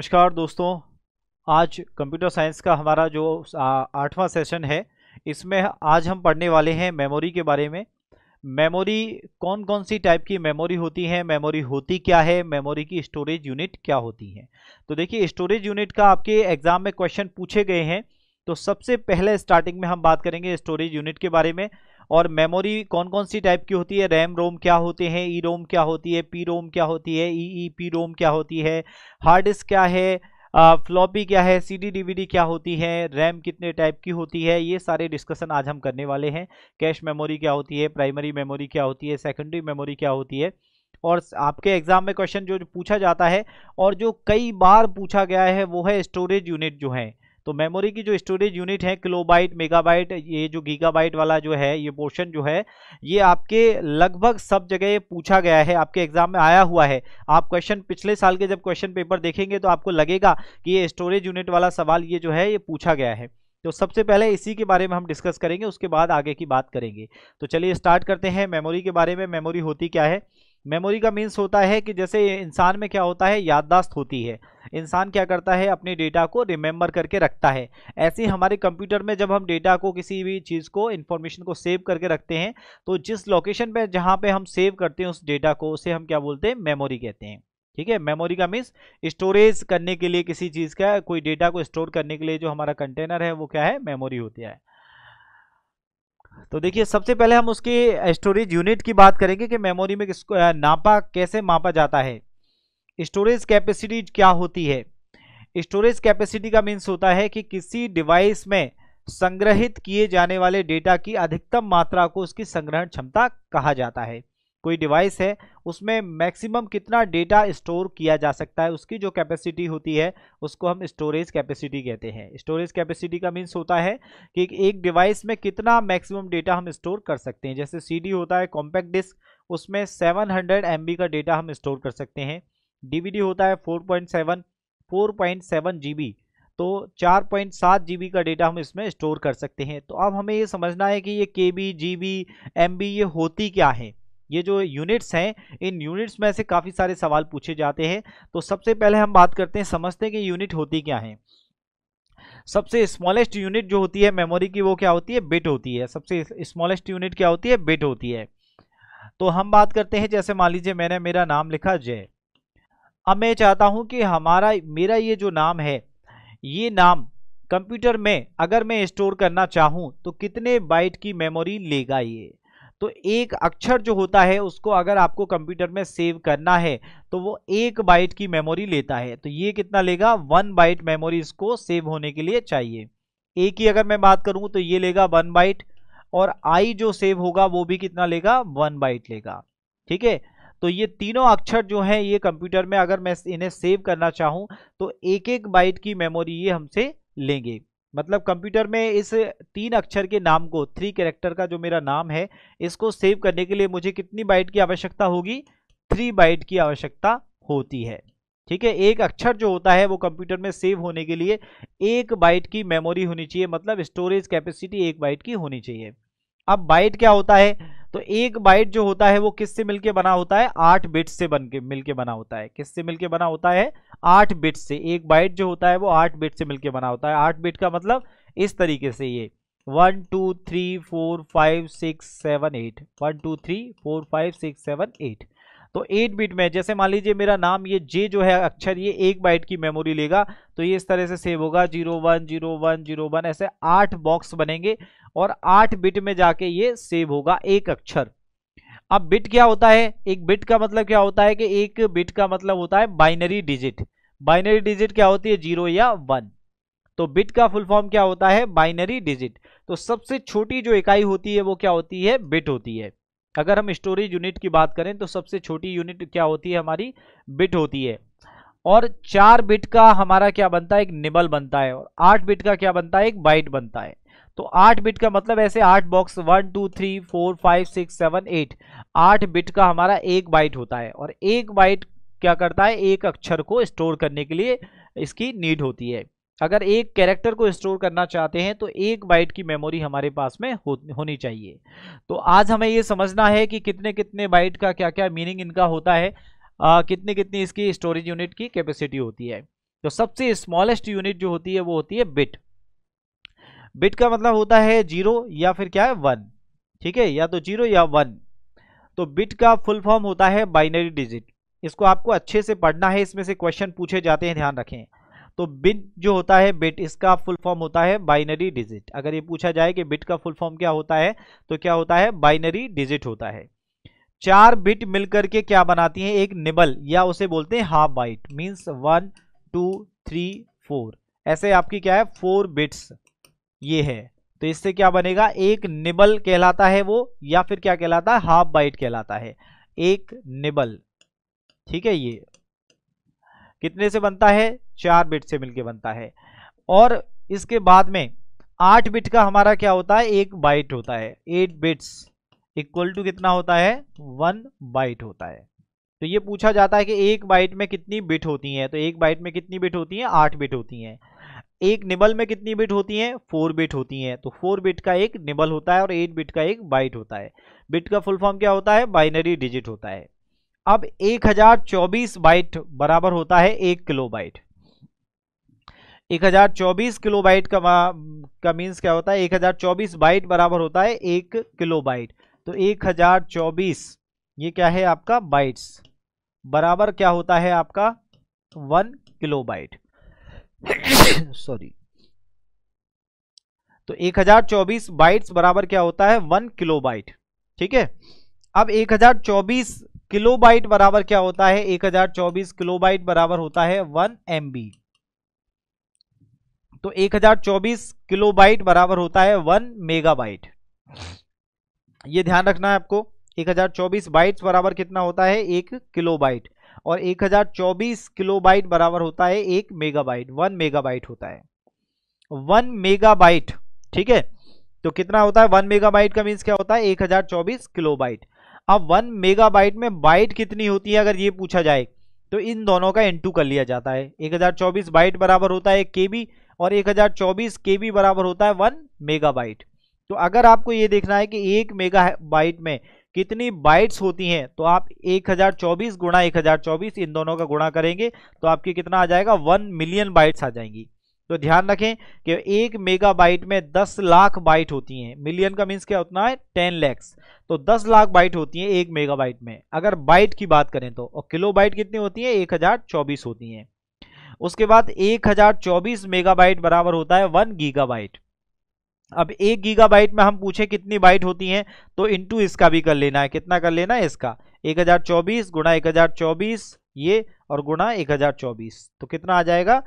नमस्कार दोस्तों आज कंप्यूटर साइंस का हमारा जो आठवां सेशन है इसमें आज हम पढ़ने वाले हैं मेमोरी के बारे में मेमोरी कौन कौन सी टाइप की मेमोरी होती है मेमोरी होती क्या है मेमोरी की स्टोरेज यूनिट क्या होती है तो देखिए स्टोरेज यूनिट का आपके एग्जाम में क्वेश्चन पूछे गए हैं तो सबसे पहले स्टार्टिंग में हम बात करेंगे स्टोरेज यूनिट के बारे में और मेमोरी कौन कौन सी टाइप की होती है रैम रोम क्या होते हैं ई रोम क्या होती है पी रोम क्या होती है ई ई पी रोम क्या होती है हार्ड डिस्क क्या है फ्लॉपी क्या है सीडी डीवीडी क्या होती है रैम कितने टाइप की होती है ये सारे डिस्कशन आज हम करने वाले हैं कैश मेमोरी क्या होती है प्राइमरी मेमोरी क्या होती है सेकेंडरी मेमोरी क्या होती है और आपके एग्जाम में क्वेश्चन जो पूछा जाता है और जो कई बार पूछा गया है वो है स्टोरेज यूनिट जो है तो मेमोरी की जो स्टोरेज यूनिट है किलोबाइट मेगाबाइट ये जो गीगाबाइट वाला जो है ये पोर्शन जो है ये आपके लगभग सब जगह पूछा गया है आपके एग्जाम में आया हुआ है आप क्वेश्चन पिछले साल के जब क्वेश्चन पेपर देखेंगे तो आपको लगेगा कि ये स्टोरेज यूनिट वाला सवाल ये जो है ये पूछा गया है तो सबसे पहले इसी के बारे में हम डिस्कस करेंगे उसके बाद आगे की बात करेंगे तो चलिए स्टार्ट करते हैं मेमोरी के बारे में मेमोरी होती क्या है मेमोरी का मीन्स होता है कि जैसे इंसान में क्या होता है याददाश्त होती है इंसान क्या करता है अपने डेटा को रिमेंबर करके रखता है ऐसे ही हमारे कंप्यूटर में जब हम डेटा को किसी भी चीज़ को इन्फॉर्मेशन को सेव करके रखते हैं तो जिस लोकेशन पे जहाँ पे हम सेव करते हैं उस डेटा को उसे हम क्या बोलते हैं मेमोरी कहते हैं ठीक है मेमोरी का मीन्स स्टोरेज करने के लिए किसी चीज़ का कोई डेटा को स्टोर करने के लिए जो हमारा कंटेनर है वो क्या है मेमोरी होता है तो देखिए सबसे पहले हम उसकी स्टोरेज यूनिट की बात करेंगे कि मेमोरी में नापा कैसे मापा जाता है स्टोरेज कैपेसिटी क्या होती है स्टोरेज कैपेसिटी का मीन्स होता है कि किसी डिवाइस में संग्रहित किए जाने वाले डेटा की अधिकतम मात्रा को उसकी संग्रहण क्षमता कहा जाता है कोई डिवाइस है उसमें मैक्सिमम कितना डेटा स्टोर किया जा सकता है उसकी जो कैपेसिटी होती है उसको हम स्टोरेज कैपेसिटी कहते हैं स्टोरेज कैपेसिटी का मीन्स होता है कि एक डिवाइस में कितना मैक्सिमम डेटा हम स्टोर कर सकते हैं जैसे सी होता है कॉम्पैक्ट डिस्क उसमें सेवन हंड्रेड का डेटा हम स्टोर कर सकते हैं डी होता है फोर पॉइंट सेवन तो 4.7 जीबी का डेटा हम इसमें स्टोर कर सकते हैं तो अब हमें ये समझना है कि ये K B G B M B ये होती क्या है ये जो यूनिट्स हैं इन यूनिट्स में से काफ़ी सारे सवाल पूछे जाते हैं तो सबसे पहले हम बात करते हैं समझते हैं कि यूनिट होती क्या है सबसे स्मॉलेस्ट यूनिट जो होती है मेमोरी की वो क्या होती है बिट होती है सबसे स्मॉलेस्ट यूनिट क्या होती है बिट होती है तो हम बात करते हैं जैसे मान लीजिए मैंने मेरा नाम लिखा जय अब मैं चाहता हूं कि हमारा मेरा ये जो नाम है ये नाम कंप्यूटर में अगर मैं स्टोर करना चाहूं तो कितने बाइट की मेमोरी लेगा ये तो एक अक्षर जो होता है उसको अगर आपको कंप्यूटर में सेव करना है तो वो एक बाइट की मेमोरी लेता है तो ये कितना लेगा वन बाइट मेमोरी इसको सेव होने के लिए चाहिए ए की अगर मैं बात करूं तो ये लेगा वन बाइट और आई जो सेव होगा वो भी कितना लेगा वन बाइट लेगा ठीक है तो ये तीनों अक्षर जो हैं ये कंप्यूटर में अगर मैं इन्हें सेव करना चाहूँ तो एक एक बाइट की मेमोरी ये हमसे लेंगे मतलब कंप्यूटर में इस तीन अक्षर के नाम को थ्री कैरेक्टर का जो मेरा नाम है इसको सेव करने के लिए मुझे कितनी बाइट की आवश्यकता होगी थ्री बाइट की आवश्यकता होती है ठीक है एक अक्षर जो होता है वो कंप्यूटर में सेव होने के लिए एक बाइट की मेमोरी होनी चाहिए मतलब स्टोरेज कैपेसिटी एक बाइट की होनी चाहिए अब बाइट क्या होता है तो एक बाइट जो होता है वो किससे मिलके बना होता है आठ बिट्स से बन के मिलके बना होता है किससे मिलके बना होता है आठ बिट्स से एक बाइट जो होता है वो आठ बिट से मिलके बना होता है आठ बिट का मतलब इस तरीके से ये one two three four five six seven eight one two three four five six seven eight तो एट बिट में जैसे मान लीजिए मेरा नाम ये जे जो है अक्षर ये एक बाइट की मेमोरी लेगा तो ये इस तरह से सेव होगा zero one zero one zero one ऐसे आठ बॉक्स बनेंगे और आठ बिट में जाके ये सेव होगा एक अक्षर अब बिट क्या होता है एक बिट का मतलब क्या होता है कि एक बिट का मतलब होता है बाइनरी डिजिट बाइनरी डिजिट क्या होती है जीरो या वन तो बिट का फुल फॉर्म क्या होता है बाइनरी डिजिट तो सबसे छोटी जो इकाई होती है वो क्या होती है बिट होती है अगर हम स्टोरेज यूनिट की बात करें तो सबसे छोटी यूनिट क्या होती है हमारी बिट होती है और चार बिट का हमारा क्या बनता है एक निबल बनता है और आठ बिट का क्या बनता है एक बाइट बनता है तो आठ बिट का मतलब ऐसे आठ box one two three four five six seven eight आठ बिट का हमारा एक बाइट होता है और एक बाइट क्या करता है एक अक्षर को स्टोर करने के लिए इसकी नीड होती है अगर एक कैरेक्टर को स्टोर करना चाहते हैं तो एक बाइट की मेमोरी हमारे पास में हो, होनी चाहिए तो आज हमें यह समझना है कि कितने कितने बाइट का क्या क्या मीनिंग इनका होता है आ, कितने कितनी इसकी स्टोरेज यूनिट की कैपेसिटी होती है तो सबसे स्मॉलेस्ट यूनिट जो होती है वो होती है बिट बिट का मतलब होता है जीरो या फिर क्या है वन ठीक है या तो जीरो या वन तो बिट का फुल फॉर्म होता है बाइनरी डिजिट इसको आपको अच्छे से पढ़ना है इसमें से क्वेश्चन पूछे जाते हैं ध्यान रखें तो बिट जो होता है बिट इसका फुल फॉर्म होता है बाइनरी डिजिट अगर ये पूछा जाए कि बिट का फुल फॉर्म क्या होता है तो क्या होता है बाइनरी डिजिट होता है चार बिट मिलकर के क्या बनाती है एक निबल या उसे बोलते हैं half byte means one two three four ऐसे आपकी क्या है फोर बिट्स ये है तो इससे क्या बनेगा एक निबल कहलाता है वो या फिर क्या कहलाता है हाफ बाइट कहलाता है एक निबल ठीक है ये कितने से बनता है चार बिट से मिलके बनता है और इसके बाद में आठ बिट का हमारा क्या होता है एक बाइट होता है एट बिट्स इक्वल टू कितना होता है वन बाइट होता है तो ये पूछा जाता है कि एक बाइट में कितनी बिट होती हैं तो एक बाइट में कितनी बिट होती हैं आठ बिट होती हैं एक निबल में कितनी बिट होती हैं फोर बिट होती हैं तो फोर बिट का एक निबल होता है और एट बिट का एक बाइट होता है बिट का फुल फॉर्म क्या होता है बाइनरी डिजिट होता है अब 1024 बाइट बराबर होता है एक किलो बाइट 1024 किलोबाइट का का मीन्स क्या होता है 1024 बाइट बराबर होता है एक किलोबाइट तो 1024 ये क्या है आपका बाइट्स बराबर क्या होता है आपका वन किलोबाइट सॉरी तो 1024 बाइट्स बराबर क्या होता है वन किलोबाइट ठीक है अब 1024 किलोबाइट बराबर क्या होता है 1024 किलोबाइट बराबर होता है वन एमबी तो 1024 किलोबाइट बराबर होता है वन मेगाबाइट ये ध्यान रखना है आपको 1024 बाइट्स बराबर कितना होता है एक किलोबाइट और 1024 किलोबाइट बराबर होता है एक मेगाबाइट वन मेगाबाइट होता है वन मेगाबाइट ठीक है तो कितना होता है वन मेगाबाइट का मीन्स क्या होता है 1024 किलोबाइट अब वन मेगाबाइट में बाइट कितनी होती है अगर ये पूछा जाए तो इन दोनों का इंटू कर लिया जाता है 1024 बाइट बराबर होता है के बी और 1024 केबी बराबर होता है वन मेगाबाइट तो अगर आपको ये देखना है कि एक मेगा बाइट में कितनी बाइट्स होती हैं तो आप 1024 गुणा 1024 इन दोनों का गुणा करेंगे तो आपकी कितना आ जाएगा वन मिलियन बाइट्स आ जाएंगी तो ध्यान रखें कि एक मेगा बाइट में 10 लाख बाइट होती हैं मिलियन का मीन्स क्या उतना है टेन लैक्स तो 10 लाख बाइट होती हैं एक मेगा बाइट में अगर बाइट की बात करें तो और किलो बाइट कितनी होती है 1024 होती हैं उसके बाद एक हजार चौबीस मेगाबाइट बराबर होता है वन गीगाबाइट अब एक गीगाबाइट में हम पूछे कितनी बाइट होती हैं तो इनटू इसका भी कर लेना है कितना कर लेना है इसका एक हजार चौबीस गुणा चौबीस ये और गुणा एक हजार चौबीस तो कितना आ जाएगा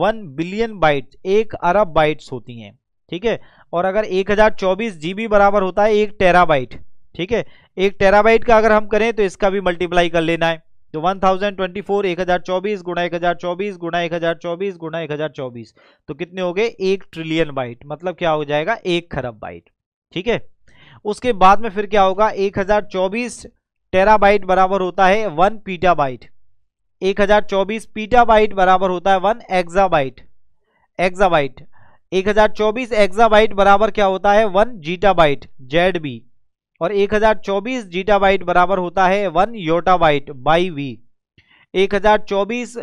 वन बिलियन बाइट एक अरब बाइट्स होती हैं ठीक है और अगर एक हजार चौबीस जीबी बराबर होता है एक टेराबाइट ठीक है एक टेराबाइट का अगर हम करें तो इसका भी मल्टीप्लाई कर लेना है तो 1024 1024 गुणा 1024 गुणा एक गुणा चौबीस तो कितने हो गए एक ट्रिलियन बाइट मतलब क्या हो जाएगा एक खरब बाइट ठीक है उसके बाद में फिर क्या होगा 1024 टेराबाइट बराबर होता है वन पीटा बाइट चौबीस पीटा बाइट बराबर होता है वन हजार चौबीस 1024 बाइट बराबर क्या होता है one zetta byte Z B और 1024 जीटा वाइट बराबर होता है one yotta byte Y B 1024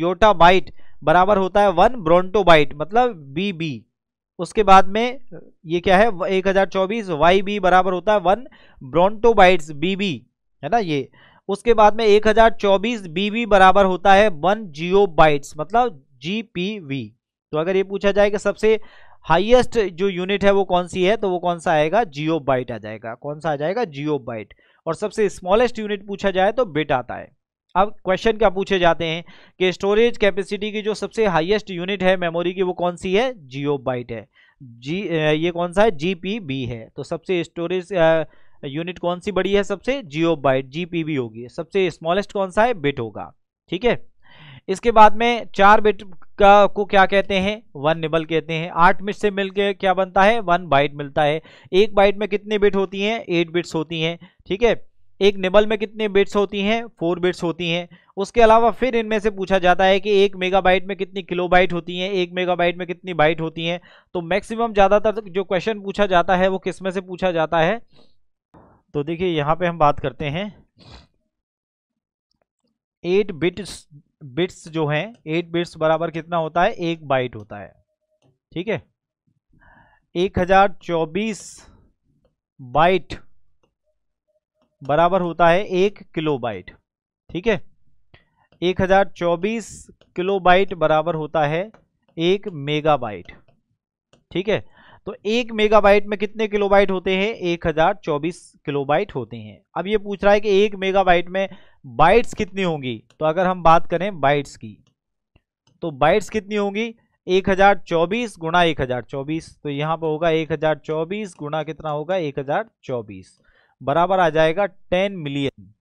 yotta byte बराबर होता है वन ब्रोंटो बाइट मतलब बी बी उसके बाद में ये क्या है 1024 वाई बी बराबर होता है one bronto bytes B B है ना ये उसके बाद में 1024 हजार बीबी बराबर होता है वन जियो बाइट्स मतलब जी पी वी तो अगर ये पूछा जाए कि सबसे हाईएस्ट जो यूनिट है वो कौन सी है तो वो कौन सा आएगा जियो बाइट आ जाएगा कौन सा आ जाएगा जियो बाइट और सबसे स्मॉलेस्ट यूनिट पूछा जाए तो बिट आता है अब क्वेश्चन क्या पूछे जाते हैं कि स्टोरेज कैपेसिटी की जो सबसे हाईएस्ट यूनिट है मेमोरी की वो कौन सी है जियो बाइट है जी ये कौन सा है जी है तो सबसे स्टोरेज यूनिट कौन सी बड़ी है सबसे जियो बाइट जी होगी सबसे स्मॉलेस्ट कौन सा है बिट होगा ठीक है इसके बाद में चार बिट का को क्या कहते हैं वन निबल कहते हैं आठ बिट से मिलके क्या बनता है वन बाइट मिलता है एक बाइट में कितनी बिट होती हैं एट बिट्स होती हैं ठीक है एक निबल में कितनी बिट्स होती हैं फोर बिट्स होती हैं उसके अलावा फिर इनमें से पूछा जाता है कि एक मेगाबाइट में कितनी किलोबाइट होती हैं एक मेगाबाइट में कितनी बाइट होती हैं तो मैक्सिमम ज़्यादातर जो क्वेश्चन पूछा जाता है वो किस में से पूछा जाता है तो देखिए यहाँ पे हम बात करते हैं एट बिट्स बिट्स जो हैं एट बिट्स बराबर कितना होता है एक बाइट होता है ठीक है एक हजार चौबीस बाइट बराबर होता है एक किलो बाइट ठीक है एक हजार चौबीस किलो बाइट बराबर होता है एक मेगा बाइट ठीक है तो एक मेगाबाइट में कितने किलोबाइट होते हैं एक हजार चौबीस किलोबाइट होते हैं अब ये पूछ रहा है कि एक मेगाबाइट में बाइट्स कितनी होंगी तो अगर हम बात करें बाइट्स की तो बाइट्स कितनी होंगी एक हजार चौबीस गुणा एक हजार चौबीस तो यहाँ पर होगा एक हजार चौबीस गुणा कितना होगा एक हजार चौबीस बराबर आ जाएगा टेन मिलियन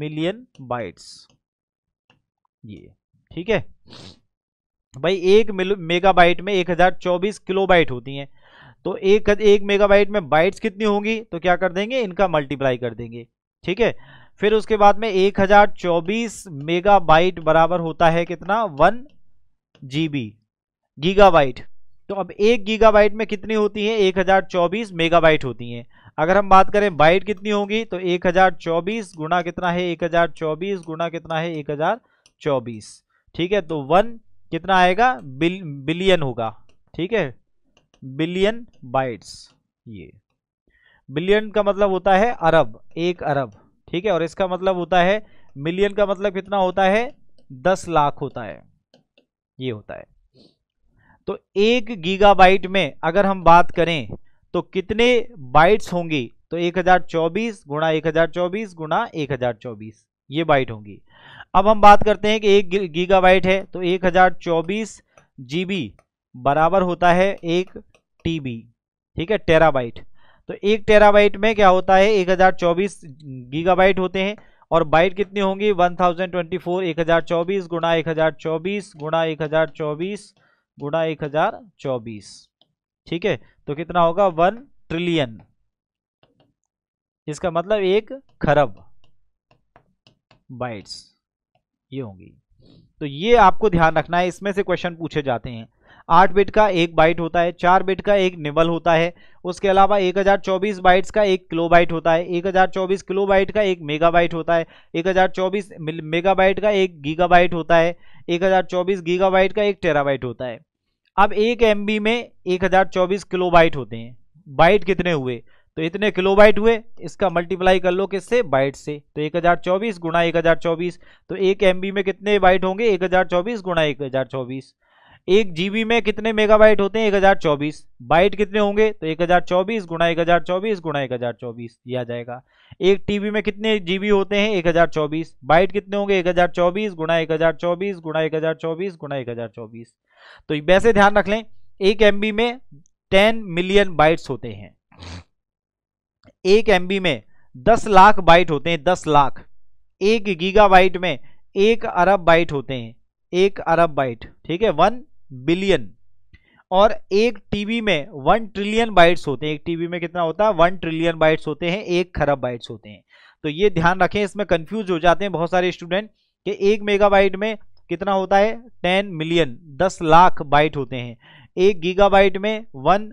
मिलियन बाइट्स ये ठीक है भाई एक मेगाबाइट में 1024 किलोबाइट होती हैं तो एक एक मेगाबाइट में बाइट्स कितनी होंगी तो क्या कर देंगे इनका मल्टीप्लाई कर देंगे ठीक है फिर उसके बाद में 1024 मेगाबाइट बराबर होता है कितना वन जीबी गीगाबाइट तो अब एक गीगाबाइट में कितनी होती है 1024 मेगाबाइट होती हैं अगर हम बात करें बाइट कितनी होगी तो 1024 गुना कितना है 1024 गुना कितना है 1024 ठीक है तो वन कितना आएगा बिल, बिलियन होगा ठीक है बिलियन बाइट्स ये बिलियन का मतलब होता है अरब एक अरब ठीक है और इसका मतलब होता है मिलियन का मतलब कितना होता है दस लाख होता है ये होता है तो एक गीगाबाइट में अगर हम बात करें तो कितने बाइट्स होंगी तो 1024 गुणा चौबीस गुणा चौबीस ये बाइट होंगी अब हम बात करते हैं कि एक गीगाबाइट है तो एक हजार चौबीस जीबी बराबर होता है एक टीबी ठीक है टेराबाइट तो एक टेराबाइट में क्या होता है एक हजार चौबीस गीगाबाइट होते हैं और बाइट कितनी होंगी 1024 चौबीस गुणा एक हजार चौबीस गुणा एक हजार चौबीस गुणा एक हजार चौबीस ठीक है तो कितना होगा वन ट्रिलियन इसका मतलब एक खरब बाइट्स ये होंगी तो ये आपको ध्यान रखना है इसमें से क्वेश्चन पूछे जाते हैं आठ बिट का एक बाइट होता है चार बिट का एक निबल होता है उसके अलावा 1024 बाइट्स का एक किलो बाइट होता है 1024 किलो बाइट का एक मेगा बाइट होता है 1024 मेगा बाइट का एक गीगा बाइट होता है 1024 गीगा बाइट का एक टेरा बाइट होता है अब एक एम में 1024 किलो बाइट होते हैं बाइट कितने हुए तो इतने किलोबाइट हुए इसका मल्टीप्लाई कर लो किससे बाइट से तो 1024 गुणा 1024 तो एक एम में कितने बाइट होंगे 1024 गुणा एक 1024 एक जीबी में कितने मेगाबाइट होते हैं 1024 बाइट कितने होंगे तो 1024 गुणा एक हजार चौबीस गुणा एक हजार चौबीस दिया जाएगा एक टीबी में कितने जीबी होते हैं 1024 बाइट कितने होंगे 1024 गुणा एक हजार चौबीस गुणा एक हजार चौबीस गुणा एक हजार चौबीस तो वैसे ध्यान रख लें एक एम में टेन मिलियन बाइट्स होते हैं एक एम में दस लाख बाइट होते हैं दस लाख एक गीगाबाइट में एक अरब बाइट होते हैं एक अरब बाइट ठीक है वन बिलियन और एक टीबी में वन ट्रिलियन बाइट्स होते हैं एक टीबी में कितना होता है वन ट्रिलियन बाइट्स होते हैं एक खरब बाइट्स होते हैं तो ये ध्यान रखें इसमें कंफ्यूज हो जाते हैं बहुत सारे स्टूडेंट कि एक मेगाबाइट में कितना होता है टेन मिलियन दस लाख बाइट होते हैं एक गीगाबाइट में वन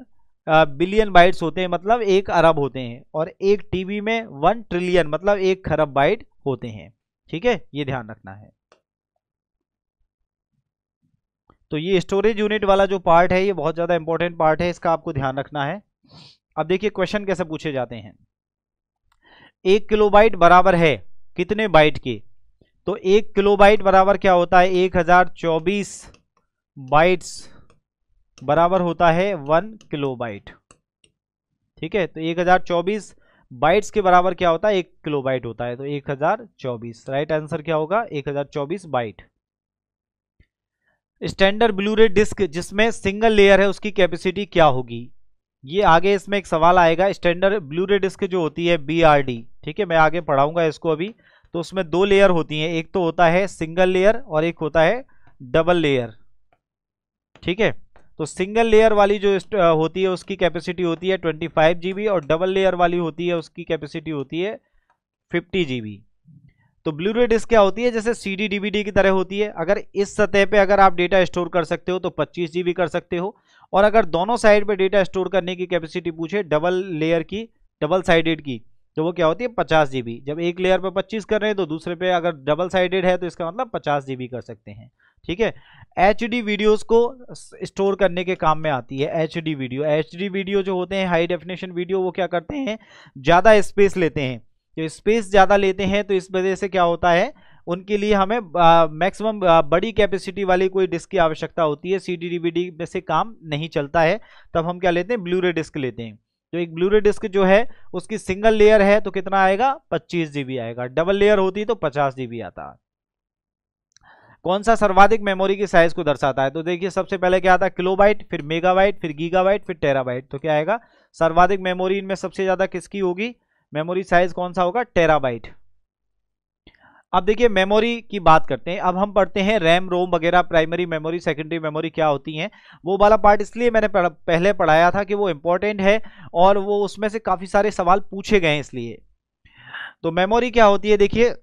बिलियन बाइट्स होते हैं मतलब एक अरब होते हैं और एक टीबी में वन ट्रिलियन मतलब एक खरब बाइट होते हैं ठीक है ये ध्यान रखना है तो ये स्टोरेज यूनिट वाला जो पार्ट है ये बहुत ज़्यादा इंपॉर्टेंट पार्ट है इसका आपको ध्यान रखना है अब देखिए क्वेश्चन कैसे पूछे जाते हैं एक किलोबाइट बराबर है कितने बाइट के तो एक किलोबाइट बराबर क्या होता है एक हजार चौबीस बाइट्स बराबर होता है वन किलो बाइट ठीक है तो एक हजार चौबीस बाइट्स के बराबर क्या होता है एक किलो बाइट होता है तो एक हजार चौबीस राइट आंसर क्या होगा एक हजार चौबीस byte standard blu ray disc जिसमें सिंगल लेयर है उसकी कैपेसिटी क्या होगी ये आगे इसमें एक सवाल आएगा स्टैंडर्ड ब्लू रे डिस्क जो होती है बी ठीक है मैं आगे पढ़ाऊंगा इसको अभी तो उसमें दो लेयर होती हैं एक तो होता है सिंगल लेयर और एक होता है डबल लेयर ठीक है तो सिंगल लेयर वाली जो होती है उसकी कैपेसिटी होती है ट्वेंटी फाइव जी और डबल लेयर वाली होती है उसकी कैपेसिटी होती है फिफ्टी जी तो ब्लू रे डिस्क क्या होती है जैसे सी डी डी की तरह होती है अगर इस सतह पे अगर आप डेटा स्टोर कर सकते हो तो पच्चीस जीबी कर सकते हो और अगर दोनों साइड पर डेटा स्टोर करने की कैपेसिटी पूछे डबल लेयर की डबल साइडेड की तो वो क्या होती है पचास जीबी जब एक लेयर पर पच्चीस कर रहे हैं तो दूसरे पे अगर डबल साइडेड है तो इसका मतलब पचास जीबी कर सकते हैं ठीक है एच डी वीडियोज़ को स्टोर करने के काम में आती है H D video H D video जो होते हैं हाई डेफिनेशन वीडियो वो क्या करते हैं ज़्यादा स्पेस लेते हैं तो स्पेस ज़्यादा लेते हैं तो इस वजह से क्या होता है उनके लिए हमें मैक्सिमम बड़ी कैपेसिटी वाली कोई डिस्क की आवश्यकता होती है सी डी वीडी में से काम नहीं चलता है तब हम क्या लेते हैं ब्लू रे डिस्क लेते हैं तो एक ब्लू रे डिस्क जो है उसकी सिंगल लेयर है तो कितना आएगा पच्चीस जी आएगा डबल लेयर होती तो पचास जी आता कौन सा सर्वाधिक मेमोरी की साइज को दर्शाता है तो देखिए सबसे पहले क्या आता है किलोबाइट फिर मेगाबाइट फिर गीगाबाइट फिर टेराबाइट तो क्या आएगा सर्वाधिक मेमोरी इनमें सबसे ज्यादा किसकी होगी मेमोरी साइज कौन सा होगा टेराबाइट अब देखिए मेमोरी की बात करते हैं अब हम पढ़ते हैं रैम रोम वगैरह प्राइमरी मेमोरी सेकेंडरी मेमोरी क्या होती हैं वो वाला पार्ट इसलिए मैंने पहले पढ़ाया था कि वो इम्पोर्टेंट है और वो उसमें से काफ़ी सारे सवाल पूछे गए हैं इसलिए तो मेमोरी क्या होती है देखिए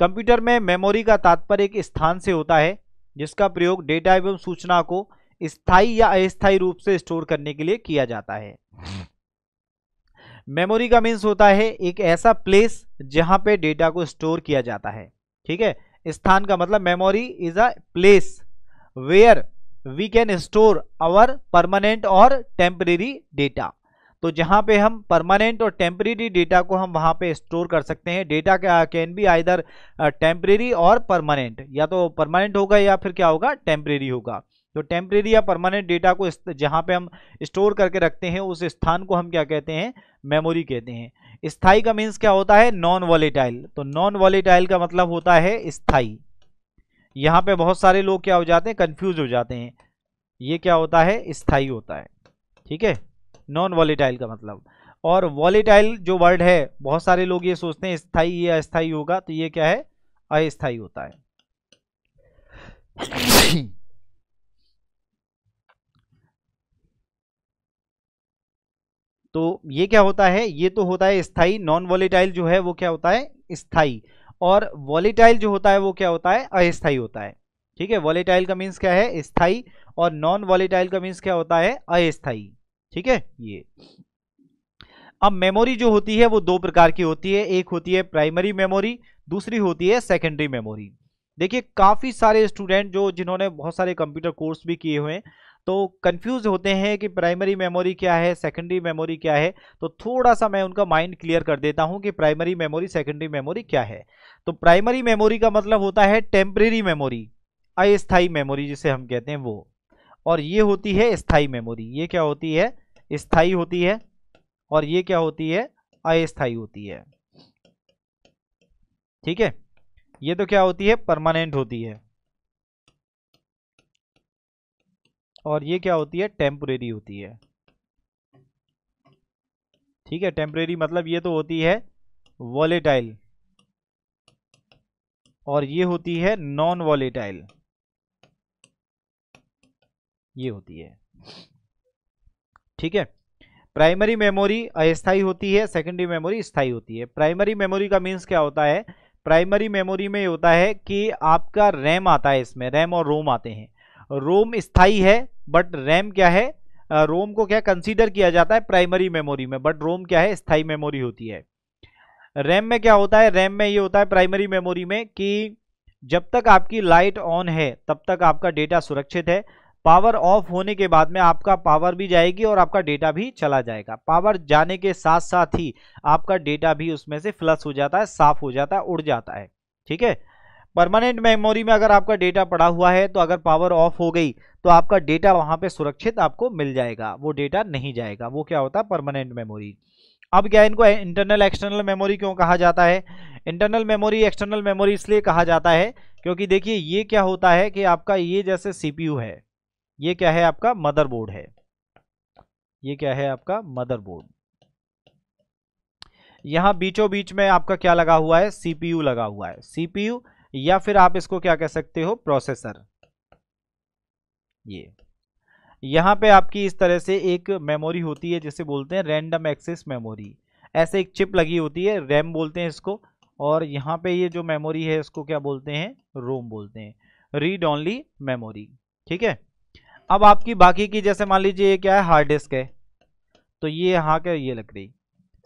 कंप्यूटर में मेमोरी का तात्पर्य एक स्थान से होता है जिसका प्रयोग डेटा एवं सूचना को स्थायी या अस्थायी रूप से स्टोर करने के लिए किया जाता है मेमोरी का मीन्स होता है एक ऐसा प्लेस जहां पे डेटा को स्टोर किया जाता है ठीक है स्थान का मतलब memory is a place where we can store our permanent और टेम्परेरी डेटा तो जहाँ पे हम परमानेंट और टेम्परेरी डेटा को हम वहाँ पे स्टोर कर सकते हैं data can be either temporary और परमानेंट या तो परमानेंट होगा या फिर क्या होगा टेम्परेरी होगा तो टेम्परेरी या परमानेंट डेटा को जहाँ पे हम स्टोर करके रखते हैं उस स्थान को हम क्या कहते हैं मेमोरी कहते हैं स्थाई का मीन्स क्या होता है नॉन वॉलेटाइल तो नॉन वॉलेटाइल का मतलब होता है स्थाई यहाँ पे बहुत सारे लोग क्या हो जाते हैं कन्फ्यूज हो जाते हैं ये क्या होता है स्थाई होता है ठीक है नॉन वॉलीटाइल का मतलब और वॉलीटाइल जो वर्ड है बहुत सारे लोग ये सोचते हैं स्थाई या अस्थाई होगा तो ये क्या है अस्थाई होता है तो ये क्या होता है ये तो होता है स्थाई नॉन वॉलीटाइल जो है वो क्या होता है स्थाई और वॉलीटाइल जो होता है वो क्या होता है अस्थाई होता है ठीक है वॉलीटाइल का मीन्स क्या है स्थाई और नॉन वॉलीटाइल का मीन्स क्या होता है अस्थाई ठीक है ये अब मेमोरी जो होती है वो दो प्रकार की होती है एक होती है प्राइमरी मेमोरी दूसरी होती है सेकेंडरी मेमोरी देखिए काफ़ी सारे स्टूडेंट जो जिन्होंने बहुत सारे कंप्यूटर कोर्स भी किए हुए तो कंफ्यूज होते हैं कि प्राइमरी मेमोरी क्या है सेकेंडरी मेमोरी क्या है तो थोड़ा सा मैं उनका माइंड क्लियर कर देता हूं कि प्राइमरी मेमोरी सेकेंडरी मेमोरी क्या है तो प्राइमरी मेमोरी का मतलब होता है टेम्प्रेरी मेमोरी अस्थाई मेमोरी जिसे हम कहते हैं वो और ये होती है स्थाई मेमोरी ये क्या होती है स्थाई होती है और ये क्या होती है अस्थाई होती है ठीक है ये तो क्या होती है परमानेंट होती है और ये क्या होती है टेम्परेरी होती है ठीक है टेम्परेरी मतलब ये तो होती है वॉलेटाइल और ये होती है नॉन वॉलेटाइल ये होती है ठीक है प्राइमरी मेमोरी अस्थाई होती है सेकेंडरी मेमोरी स्थाई होती है प्राइमरी मेमोरी का मीन्स क्या होता है प्राइमरी मेमोरी में होता है कि आपका रैम आता है इसमें रैम और रोम आते हैं रोम स्थाई है बट रैम क्या है रोम को क्या कंसीडर किया जाता है प्राइमरी मेमोरी में बट रोम क्या है स्थाई मेमोरी होती है रैम में क्या होता है रैम में ये होता है प्राइमरी मेमोरी में कि जब तक आपकी लाइट ऑन है तब तक आपका डेटा सुरक्षित है पावर ऑफ होने के बाद में आपका पावर भी जाएगी और आपका डेटा भी चला जाएगा पावर जाने के साथ साथ ही आपका डेटा भी उसमें से फ्लस हो जाता है साफ हो जाता है उड़ जाता है ठीक है परमानेंट मेमोरी में अगर आपका डेटा पड़ा हुआ है तो अगर पावर ऑफ हो गई तो आपका डेटा वहां पे सुरक्षित आपको मिल जाएगा वो डेटा नहीं जाएगा वो क्या होता है परमानेंट मेमोरी अब क्या इनको इंटरनल एक्सटर्नल मेमोरी क्यों कहा जाता है इंटरनल मेमोरी एक्सटर्नल मेमोरी इसलिए कहा जाता है क्योंकि देखिए ये क्या होता है कि आपका ये जैसे सीपीयू है ये क्या है आपका मदरबोर्ड है ये क्या है आपका मदरबोर्ड यहां बीचों बीच में आपका क्या लगा हुआ है सीपीयू लगा हुआ है सीपीयू या फिर आप इसको क्या कह सकते हो प्रोसेसर ये यहां पे आपकी इस तरह से एक मेमोरी होती है जिसे बोलते हैं रैंडम एक्सेस मेमोरी ऐसे एक चिप लगी होती है रैम बोलते हैं इसको और यहां पे ये जो मेमोरी है इसको क्या बोलते हैं रोम बोलते हैं रीड ऑनली मेमोरी ठीक है अब आपकी बाकी की जैसे मान लीजिए ये क्या है हार्ड डिस्क है तो ये यहाँ के ये लग रही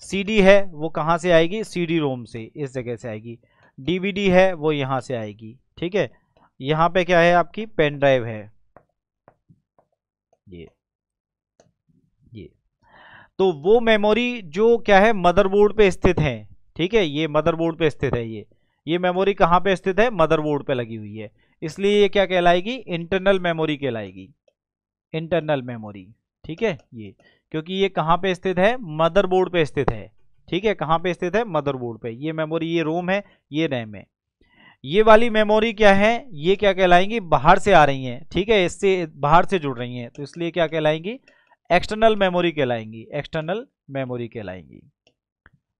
सीडी है वो कहाँ से आएगी सीडी रोम से इस जगह से आएगी डीवीडी है वो यहाँ से आएगी ठीक है यहाँ पे क्या है आपकी पेन ड्राइव है ये ये तो वो मेमोरी जो क्या है मदरबोर्ड पे स्थित है ठीक है ये मदरबोर्ड पे स्थित है ये ये मेमोरी कहाँ पे स्थित है मदरबोर्ड पे लगी हुई है इसलिए ये क्या कहलाएगी इंटरनल मेमोरी कहलाएगी इंटरनल मेमोरी ठीक है ये क्योंकि ये कहाँ पे स्थित है मदरबोर्ड पे स्थित है ठीक है कहाँ पे स्थित है मदरबोर्ड पे ये मेमोरी ये रोम है ये रैम है ये वाली मेमोरी क्या है ये क्या कहलाएंगी बाहर से आ रही हैं ठीक है इससे बाहर से जुड़ रही हैं तो इसलिए क्या कहलाएंगी एक्सटर्नल मेमोरी कहलाएंगी एक्सटर्नल मेमोरी कहलाएंगी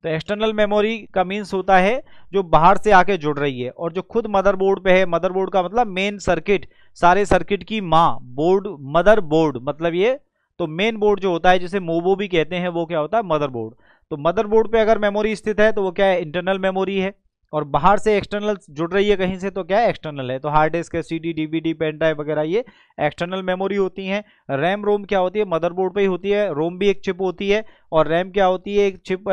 तो एक्सटर्नल मेमोरी का मीन्स होता है जो बाहर से आके जुड़ रही है और जो खुद मदरबोर्ड पे है मदरबोर्ड का मतलब मेन सर्किट सारे सर्किट की माँ बोर्ड मदर बोर्ड मतलब ये तो मेन बोर्ड जो होता है जिसे मोबो भी कहते हैं वो क्या होता है मदरबोर्ड तो मदरबोर्ड पे अगर मेमोरी स्थित है तो वो क्या है इंटरनल मेमोरी है और बाहर से एक्सटर्नल जुड़ रही है कहीं से तो क्या है एक्सटर्नल है तो हार्ड डिस्क है सीडी डीवीडी पेन ड्राइव वगैरह ये एक्सटर्नल मेमोरी होती हैं रैम रोम क्या होती है मदरबोर्ड पे ही होती है रोम भी एक चिप होती है और रैम क्या होती है एक चिप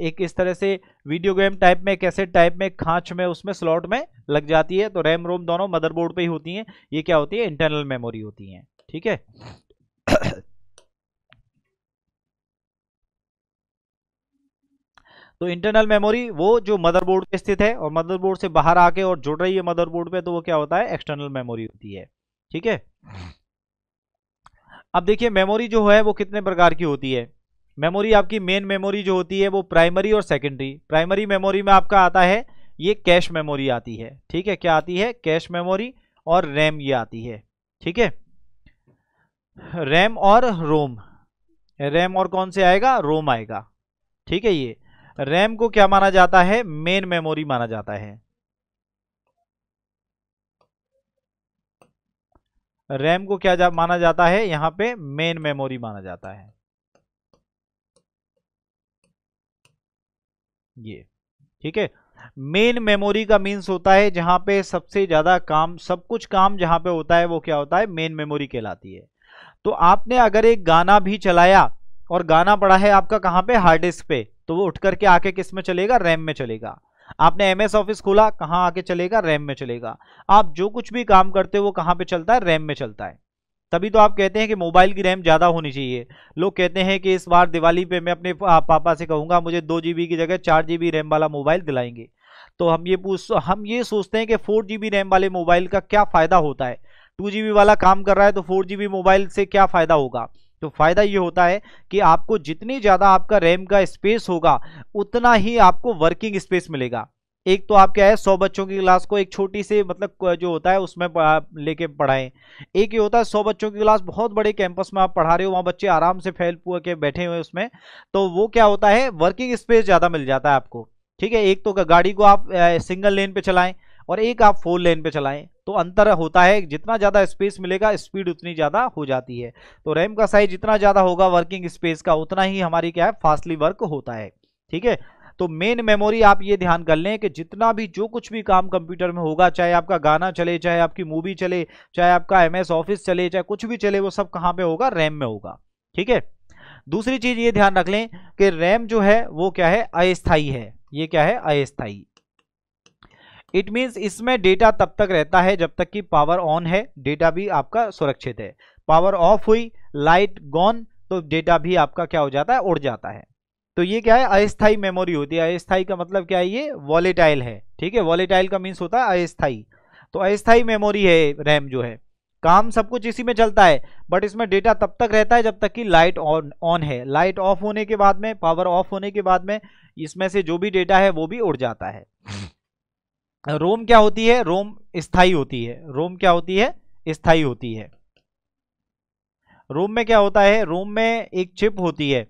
एक इस तरह से वीडियो गेम टाइप में कैसे टाइप में खांच में उसमें स्लॉट में लग जाती है तो रैम रोम दोनों मदरबोर्ड पर ही होती हैं ये क्या होती है इंटरनल मेमोरी होती हैं ठीक है तो इंटरनल मेमोरी वो जो मदरबोर्ड पे स्थित है और मदरबोर्ड से बाहर आके और जुड़ रही है मदरबोर्ड पे तो वो क्या होता है एक्सटर्नल मेमोरी होती है ठीक है अब देखिए मेमोरी जो है वो कितने प्रकार की होती है मेमोरी आपकी मेन मेमोरी जो होती है वो प्राइमरी और सेकेंडरी प्राइमरी मेमोरी में आपका आता है ये कैश मेमोरी आती है ठीक है क्या आती है कैश मेमोरी और रैम ये आती है ठीक है रैम और रोम रैम और कौन से आएगा रोम आएगा ठीक है ये रैम को क्या माना जाता है मेन मेमोरी माना जाता है रैम को क्या जा, माना जाता है यहां पे मेन मेमोरी माना जाता है ये ठीक है मेन मेमोरी का मीन्स होता है जहां पे सबसे ज्यादा काम सब कुछ काम जहां पे होता है वो क्या होता है मेन मेमोरी कहलाती है तो आपने अगर एक गाना भी चलाया और गाना पड़ा है आपका कहां पे हार्ड डिस्क पे तो वो उठ करके आके किस में चलेगा रैम में चलेगा आपने एम एस ऑफिस खोला कहाँ आके चलेगा रैम में चलेगा आप जो कुछ भी काम करते हो वो कहाँ पे चलता है रैम में चलता है तभी तो आप कहते हैं कि मोबाइल की रैम ज़्यादा होनी चाहिए लोग कहते हैं कि इस बार दिवाली पे मैं अपने पापा से कहूँगा मुझे दो जी की जगह चार जी रैम वाला मोबाइल दिलाएंगे तो हम ये पूछ हम ये सोचते हैं कि फोर जी रैम वाले मोबाइल का क्या फ़ायदा होता है टू जी वाला काम कर रहा है तो फोर जी मोबाइल से क्या फ़ायदा होगा तो फायदा ये होता है कि आपको जितनी ज्यादा आपका रैम का स्पेस होगा उतना ही आपको वर्किंग स्पेस मिलेगा एक तो आप क्या है सौ बच्चों की क्लास को एक छोटी सी मतलब जो होता है उसमें लेके पढ़ाएं एक ये होता है सौ बच्चों की क्लास बहुत बड़े कैंपस में आप पढ़ा रहे हो वहाँ बच्चे आराम से फैल पुआ के बैठे हुए उसमें तो वो क्या होता है वर्किंग स्पेस ज़्यादा मिल जाता है आपको ठीक है एक तो गाड़ी को आप सिंगल लेन पे चलाएं और एक आप फोर लेन पे चलाएं तो अंतर होता है जितना ज़्यादा स्पेस मिलेगा स्पीड उतनी ज़्यादा हो जाती है तो रैम का साइज जितना ज़्यादा होगा वर्किंग स्पेस का उतना ही हमारी क्या है फास्टली वर्क होता है ठीक है तो मेन मेमोरी आप ये ध्यान कर लें कि जितना भी जो कुछ भी काम कंप्यूटर में होगा चाहे आपका गाना चले चाहे आपकी मूवी चले चाहे आपका एम ऑफिस चले चाहे कुछ भी चले वो सब कहाँ पर होगा रैम में होगा ठीक है दूसरी चीज़ ये ध्यान रख लें कि रैम जो है वो क्या है अस्थाई है ये क्या है अस्थाई इट मीन्स इसमें डेटा तब तक रहता है जब तक कि पावर ऑन है डेटा भी आपका सुरक्षित है पावर ऑफ हुई लाइट गॉन तो डेटा भी आपका क्या हो जाता है उड़ जाता है तो ये क्या है अस्थाई मेमोरी होती है अस्थाई का मतलब क्या है ये वॉलेटाइल है ठीक है वॉलेटाइल का मीन्स होता है अस्थाई तो अस्थाई मेमोरी है रैम जो है काम सब कुछ इसी में चलता है बट इसमें डेटा तब तक रहता है जब तक कि लाइट ऑन ऑन है लाइट ऑफ होने के बाद में पावर ऑफ होने के बाद में इसमें से जो भी डेटा है वो भी उड़ जाता है रोम क्या होती है रोम स्थाई होती है रोम क्या होती है स्थाई होती है रोम में क्या होता है रोम में एक चिप होती है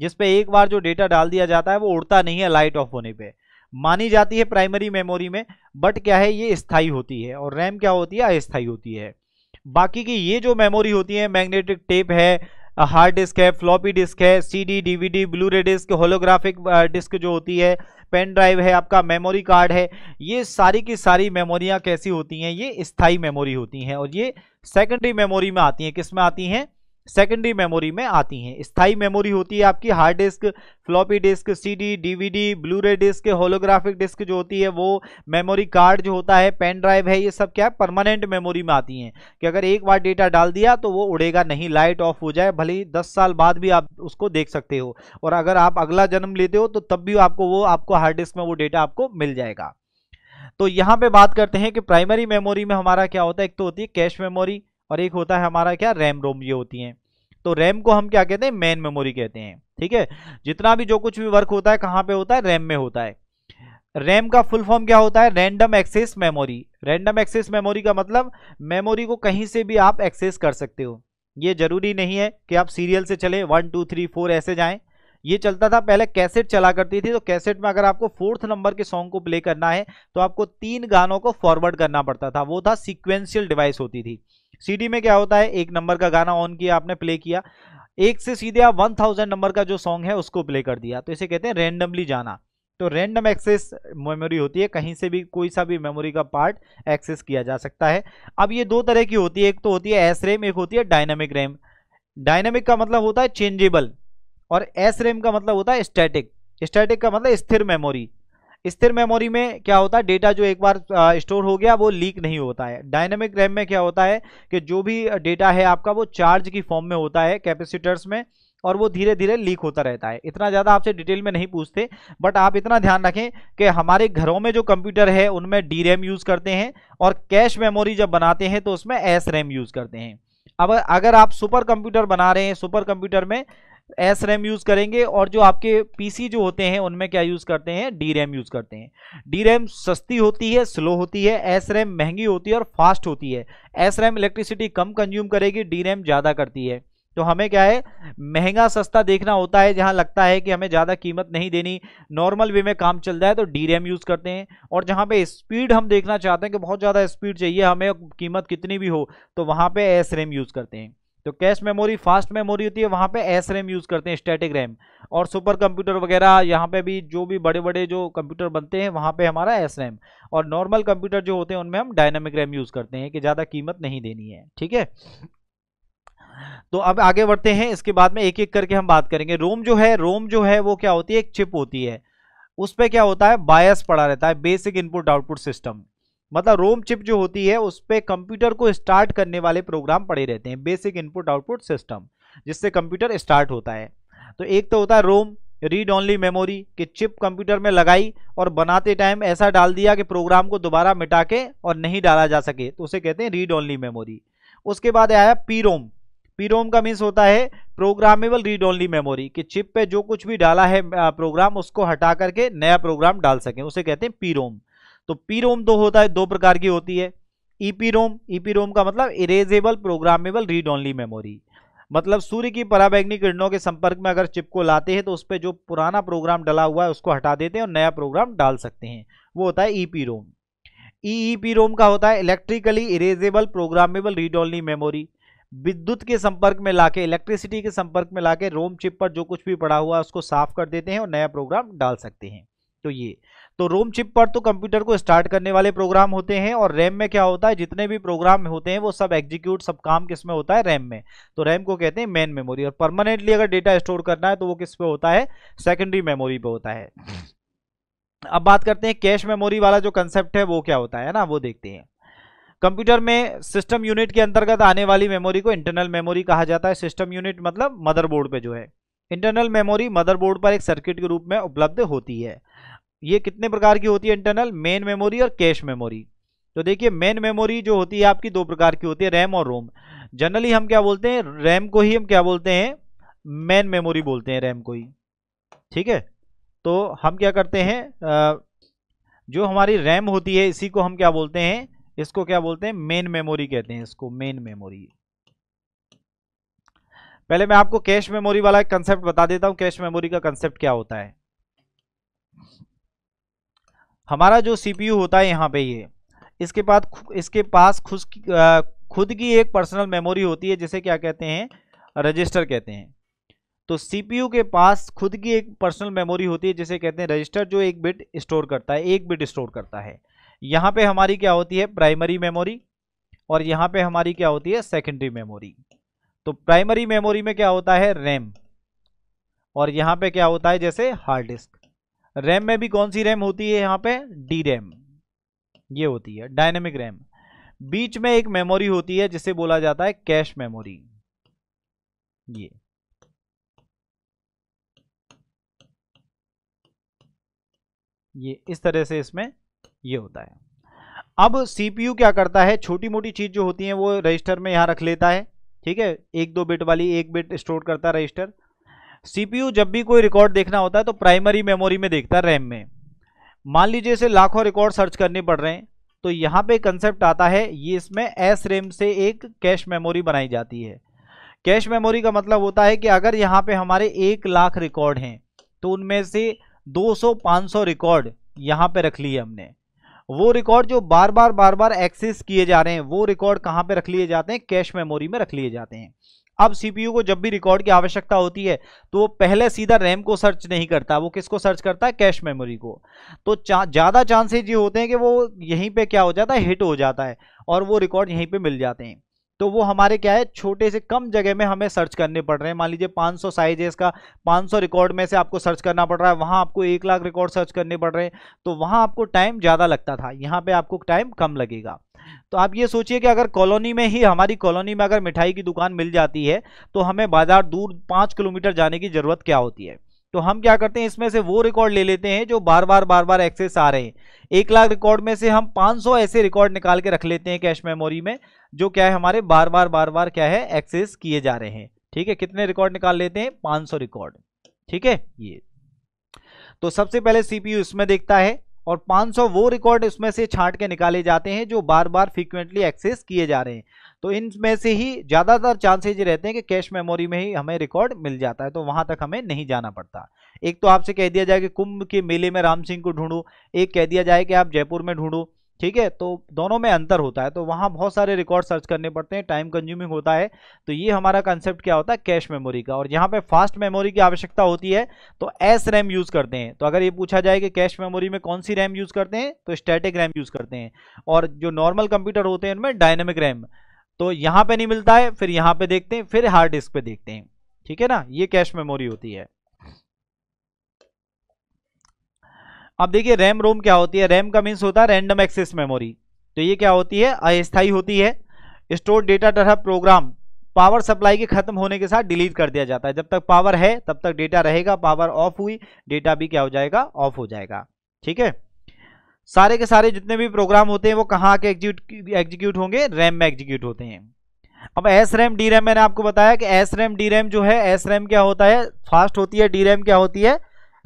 जिसपे एक बार जो डेटा डाल दिया जाता है वो उड़ता नहीं है लाइट ऑफ होने पे मानी जाती है प्राइमरी मेमोरी में बट क्या है ये स्थाई होती है और रैम क्या होती है अस्थाई होती है बाकी की ये जो मेमोरी होती है मैग्नेटिक टेप है हार्ड डिस्क है फ्लॉपी डिस्क है CD DVD blu ray disc holographic disc जो होती है पेन ड्राइव है आपका मेमोरी कार्ड है ये सारी की सारी मेमोरियाँ कैसी होती हैं ये स्थाई मेमोरी होती हैं और ये सेकेंडरी मेमोरी में आती हैं किस में आती हैं सेकेंडरी मेमोरी में आती हैं स्थाई मेमोरी होती है आपकी hard disk floppy disk CD DVD ray disc holographic disc जो होती है वो मेमोरी कार्ड जो होता है पेन ड्राइव है ये सब क्या है परमानेंट मेमोरी में आती हैं कि अगर एक बार डेटा डाल दिया तो वो उड़ेगा नहीं लाइट ऑफ हो जाए भले ही दस साल बाद भी आप उसको देख सकते हो और अगर आप अगला जन्म लेते हो तो तब भी आपको वो आपको हार्ड डिस्क में वो डेटा आपको मिल जाएगा तो यहाँ पर बात करते हैं कि प्राइमरी मेमोरी में हमारा क्या होता है एक तो होती है कैश मेमोरी और एक होता है हमारा क्या रैम रोम ये होती हैं तो रैम को हम क्या कहते हैं मेन मेमोरी कहते हैं ठीक है जितना भी जो कुछ भी वर्क होता है कहाँ पे होता है रैम में होता है रैम का फुल फॉर्म क्या होता है random access memory random access memory का मतलब मेमोरी को कहीं से भी आप एक्सेस कर सकते हो ये जरूरी नहीं है कि आप सीरियल से चले वन टू थ्री फोर ऐसे जाएं ये चलता था पहले कैसेट चला करती थी तो कैसेट में अगर आपको फोर्थ नंबर के सॉन्ग को प्ले करना है तो आपको तीन गानों को फॉरवर्ड करना पड़ता था वो था सीक्वेंशियल डिवाइस होती थी सीडी में क्या होता है एक नंबर का गाना ऑन किया आपने प्ले किया एक से सीधे आप वन थाउजेंड नंबर का जो सॉन्ग है उसको प्ले कर दिया तो इसे कहते हैं रेंडमली जाना तो रेंडम एक्सेस मेमोरी होती है कहीं से भी कोई सा भी मेमोरी का पार्ट एक्सेस किया जा सकता है अब ये दो तरह की होती है एक तो होती है एस रेम एक होती है डायनेमिक रैम डायनेमिक का मतलब होता है चेंजेबल और एस रेम का मतलब होता है स्टैटिक स्टैटिक का मतलब स्थिर मेमोरी स्थिर मेमोरी में क्या होता है डेटा जो एक बार स्टोर हो गया वो लीक नहीं होता है डायनेमिक रैम में क्या होता है कि जो भी डेटा है आपका वो चार्ज की फॉर्म में होता है कैपेसिटर्स में और वो धीरे धीरे लीक होता रहता है इतना ज़्यादा आपसे डिटेल में नहीं पूछते बट आप इतना ध्यान रखें कि हमारे घरों में जो कंप्यूटर है उनमें डी रैम यूज़ करते हैं और कैश मेमोरी जब बनाते हैं तो उसमें एस रैम यूज़ करते हैं अब अगर आप सुपर कंप्यूटर बना रहे हैं सुपर कंप्यूटर में एस रैम यूज़ करेंगे और जो आपके पीसी जो होते हैं उनमें क्या यूज़ करते हैं डी रैम यूज़ करते हैं डी रैम सस्ती होती है स्लो होती है एस रैम महंगी होती है और फास्ट होती है एस रैम इलेक्ट्रिसिटी कम कंज्यूम करेगी डी रैम ज़्यादा करती है तो हमें क्या है महंगा सस्ता देखना होता है जहां लगता है कि हमें ज़्यादा कीमत नहीं देनी नॉर्मल वे में काम चल रहा है तो डी रैम यूज़ करते हैं और जहां पे स्पीड हम देखना चाहते हैं कि बहुत ज़्यादा स्पीड चाहिए हमें कीमत कितनी भी हो तो वहां पे एस रैम यूज़ करते हैं जो तो कैश मेमोरी फास्ट मेमोरी होती है वहाँ पे एस रैम यूज़ करते हैं स्टैटिक रैम और सुपर कंप्यूटर वगैरह यहाँ पे भी जो भी बड़े बड़े जो कंप्यूटर बनते हैं वहाँ पे हमारा एस रैम और नॉर्मल कंप्यूटर जो होते हैं उनमें हम डायनामिक रैम यूज़ करते हैं कि ज़्यादा कीमत नहीं देनी है ठीक है तो अब आगे बढ़ते हैं इसके बाद में एक एक करके हम बात करेंगे रोम जो है रोम जो है वो क्या होती है एक चिप होती है उस पर क्या होता है बायस पड़ा रहता है बेसिक इनपुट आउटपुट सिस्टम मतलब रोम चिप जो होती है उस पर कंप्यूटर को स्टार्ट करने वाले प्रोग्राम पड़े रहते हैं बेसिक इनपुट आउटपुट सिस्टम जिससे कंप्यूटर स्टार्ट होता है तो एक तो होता है रोम रीड ओनली मेमोरी कि चिप कंप्यूटर में लगाई और बनाते टाइम ऐसा डाल दिया कि प्रोग्राम को दोबारा मिटा के और नहीं डाला जा सके तो उसे कहते हैं रीड ओनली मेमोरी उसके बाद आया पी रोम पी रोम का मीन्स होता है प्रोग्रामेबल रीड ओनली मेमोरी कि चिप पे जो कुछ भी डाला है प्रोग्राम उसको हटा करके नया प्रोग्राम डाल सकें उसे कहते हैं पी रोम तो पी रोम दो होता है दो प्रकार की होती है ईपी रोम ईपी रोम का मतलब erasable programmable read only memory मतलब सूर्य की पराबैग्नी किरणों के संपर्क में अगर चिप को लाते हैं तो उस पर जो पुराना प्रोग्राम डला हुआ है उसको हटा देते हैं और नया प्रोग्राम डाल सकते हैं वो होता है ईपी रोम ईपी रोम का होता है electrically erasable programmable read only memory विद्युत के संपर्क में लाके इलेक्ट्रिसिटी के संपर्क में लाके रोम चिप पर जो कुछ भी पड़ा हुआ है उसको साफ कर देते हैं और नया प्रोग्राम डाल सकते हैं तो ये तो रोम चिप पर तो कंप्यूटर को स्टार्ट करने वाले प्रोग्राम होते हैं और रैम में क्या होता है जितने भी प्रोग्राम होते हैं वो सब एग्जीक्यूट सब काम किस में होता है रैम में तो रैम को कहते हैं मेन मेमोरी और परमानेंटली अगर डेटा स्टोर करना है तो वो किस पे होता है सेकेंडरी मेमोरी पे होता है अब बात करते हैं कैश मेमोरी वाला जो कंसेप्ट है वो क्या होता है ना वो देखते हैं कंप्यूटर में सिस्टम यूनिट के अंतर्गत आने वाली मेमोरी को इंटरनल मेमोरी कहा जाता है सिस्टम यूनिट मतलब मदरबोर्ड पे जो है इंटरनल मेमोरी मदरबोर्ड पर एक सर्किट के रूप में उपलब्ध होती है ये कितने प्रकार की होती है इंटरनल मेन मेमोरी और कैश मेमोरी तो देखिए मेन मेमोरी जो होती है आपकी दो प्रकार की होती है रैम और रोम जनरली हम क्या बोलते हैं रैम को ही हम क्या बोलते हैं मेन मेमोरी बोलते हैं रैम को ही ठीक है तो हम क्या करते हैं जो हमारी रैम होती है इसी को हम क्या बोलते हैं इसको क्या बोलते हैं मेन मेमोरी कहते हैं इसको मेन मेमोरी पहले मैं आपको कैश मेमोरी वाला एक कंसेप्ट बता देता हूं कैश मेमोरी का कंसेप्ट क्या होता है हमारा जो सीपीयू होता है यहाँ पे ये इसके पास इसके पास खुद खुद की एक पर्सनल मेमोरी होती है जिसे क्या कहते हैं रजिस्टर कहते हैं तो सीपीयू के पास खुद की एक पर्सनल मेमोरी होती है जिसे कहते हैं रजिस्टर जो एक बिट स्टोर करता है एक बिट स्टोर करता है यहाँ पे हमारी क्या होती है प्राइमरी मेमोरी और यहाँ पे हमारी क्या होती है सेकेंडरी मेमोरी तो प्राइमरी मेमोरी में क्या होता है रैम और यहाँ पे क्या होता है जैसे हार्ड डिस्क रैम में भी कौन सी रैम होती है यहाँ पे डी रैम ये होती है डायनेमिक रैम बीच में एक मेमोरी होती है जिसे बोला जाता है कैश मेमोरी ये ये इस तरह से इसमें ये होता है अब सीपीयू क्या करता है छोटी मोटी चीज जो होती है वो रजिस्टर में यहां रख लेता है ठीक है एक दो बिट वाली एक बिट स्टोर करता है रजिस्टर सीपीयू जब भी कोई रिकॉर्ड देखना होता है तो प्राइमरी मेमोरी में देखता है रैम में मान लीजिए इसे लाखों रिकॉर्ड सर्च करने पड़ रहे हैं तो यहाँ पे कंसेप्ट आता है ये इसमें एस रेम से एक कैश मेमोरी बनाई जाती है कैश मेमोरी का मतलब होता है कि अगर यहाँ पे हमारे एक लाख रिकॉर्ड हैं तो उनमें से 200-500 रिकॉर्ड यहाँ पे रख लिए हमने वो रिकॉर्ड जो बार बार बार बार एक्सेस किए जा रहे हैं वो रिकॉर्ड कहाँ पे रख लिए जाते हैं कैश मेमोरी में रख लिए जाते हैं अब सीपीयू को जब भी रिकॉर्ड की आवश्यकता होती है तो वो पहले सीधा रैम को सर्च नहीं करता वो किसको सर्च करता है कैश मेमोरी को तो ज़्यादा चांसेज ये होते हैं कि वो यहीं पर क्या हो जाता है हिट हो जाता है और वो रिकॉर्ड यहीं पर मिल जाते हैं तो वो हमारे क्या है छोटे से कम जगह में हमें सर्च करने पड़ रहे हैं मान लीजिए 500 साइज है इसका 500 रिकॉर्ड में से आपको सर्च करना पड़ रहा है वहाँ आपको एक लाख रिकॉर्ड सर्च करने पड़ रहे हैं तो वहाँ आपको टाइम ज़्यादा लगता था यहाँ पर आपको टाइम कम लगेगा तो आप ये सोचिए कि अगर कॉलोनी में ही हमारी कॉलोनी में अगर मिठाई की दुकान मिल जाती है तो हमें बाज़ार दूर पाँच किलोमीटर जाने की ज़रूरत क्या होती है तो हम क्या करते हैं इसमें से वो रिकॉर्ड ले लेते हैं जो बार बार बार बार एक्सेस आ रहे हैं एक लाख रिकॉर्ड में से हम 500 ऐसे रिकॉर्ड निकाल के रख लेते हैं कैश मेमोरी में जो क्या है हमारे बार बार बार बार क्या है एक्सेस किए जा रहे हैं ठीक है कितने रिकॉर्ड निकाल लेते हैं पांच रिकॉर्ड ठीक है ये तो सबसे पहले सीपीयू इसमें देखता है और 500 वो रिकॉर्ड इसमें से छांट के निकाले जाते हैं जो बार बार फ्रीक्वेंटली एक्सेस किए जा रहे हैं तो इनमें से ही ज़्यादातर चांसेज ये रहते हैं कि कैश मेमोरी में ही हमें रिकॉर्ड मिल जाता है तो वहाँ तक हमें नहीं जाना पड़ता एक तो आपसे कह दिया जाए कि कुंभ के मेले में राम सिंह को ढूंढो एक कह दिया जाए कि आप जयपुर में ढूंढो ठीक है तो दोनों में अंतर होता है तो वहाँ बहुत सारे रिकॉर्ड सर्च करने पड़ते हैं टाइम कंज्यूमिंग होता है तो ये हमारा कंसेप्ट क्या होता है कैश मेमोरी का और यहाँ पे फास्ट मेमोरी की आवश्यकता होती है तो एस रैम यूज़ करते हैं तो अगर ये पूछा जाए कि कैश मेमोरी में कौन सी रैम यूज़ करते हैं तो स्टैटिक रैम यूज़ करते हैं और जो नॉर्मल कंप्यूटर होते हैं उनमें डायनेमिक रैम तो यहां पे नहीं मिलता है फिर यहां पे देखते हैं फिर हार्ड डिस्क पे देखते हैं ठीक है ना ये कैश मेमोरी होती है अब देखिए रैम रोम क्या होती है रैम का मीन्स होता है रैंडम एक्सेस मेमोरी तो ये क्या होती है अस्थायी होती है स्टोर डेटा तरह प्रोग्राम पावर सप्लाई के खत्म होने के साथ डिलीट कर दिया जाता है जब तक पावर है तब तक डेटा रहेगा पावर ऑफ हुई डेटा भी क्या हो जाएगा ऑफ हो जाएगा ठीक है सारे के सारे जितने भी प्रोग्राम होते हैं वो कहाँ के एग्जीक्यूट होंगे रैम में एग्जीक्यूट होते हैं अब एस रैम डी रैम मैंने आपको बताया कि एस रैम डी रैम जो है एस रैम क्या होता है फास्ट होती है डी रैम क्या होती है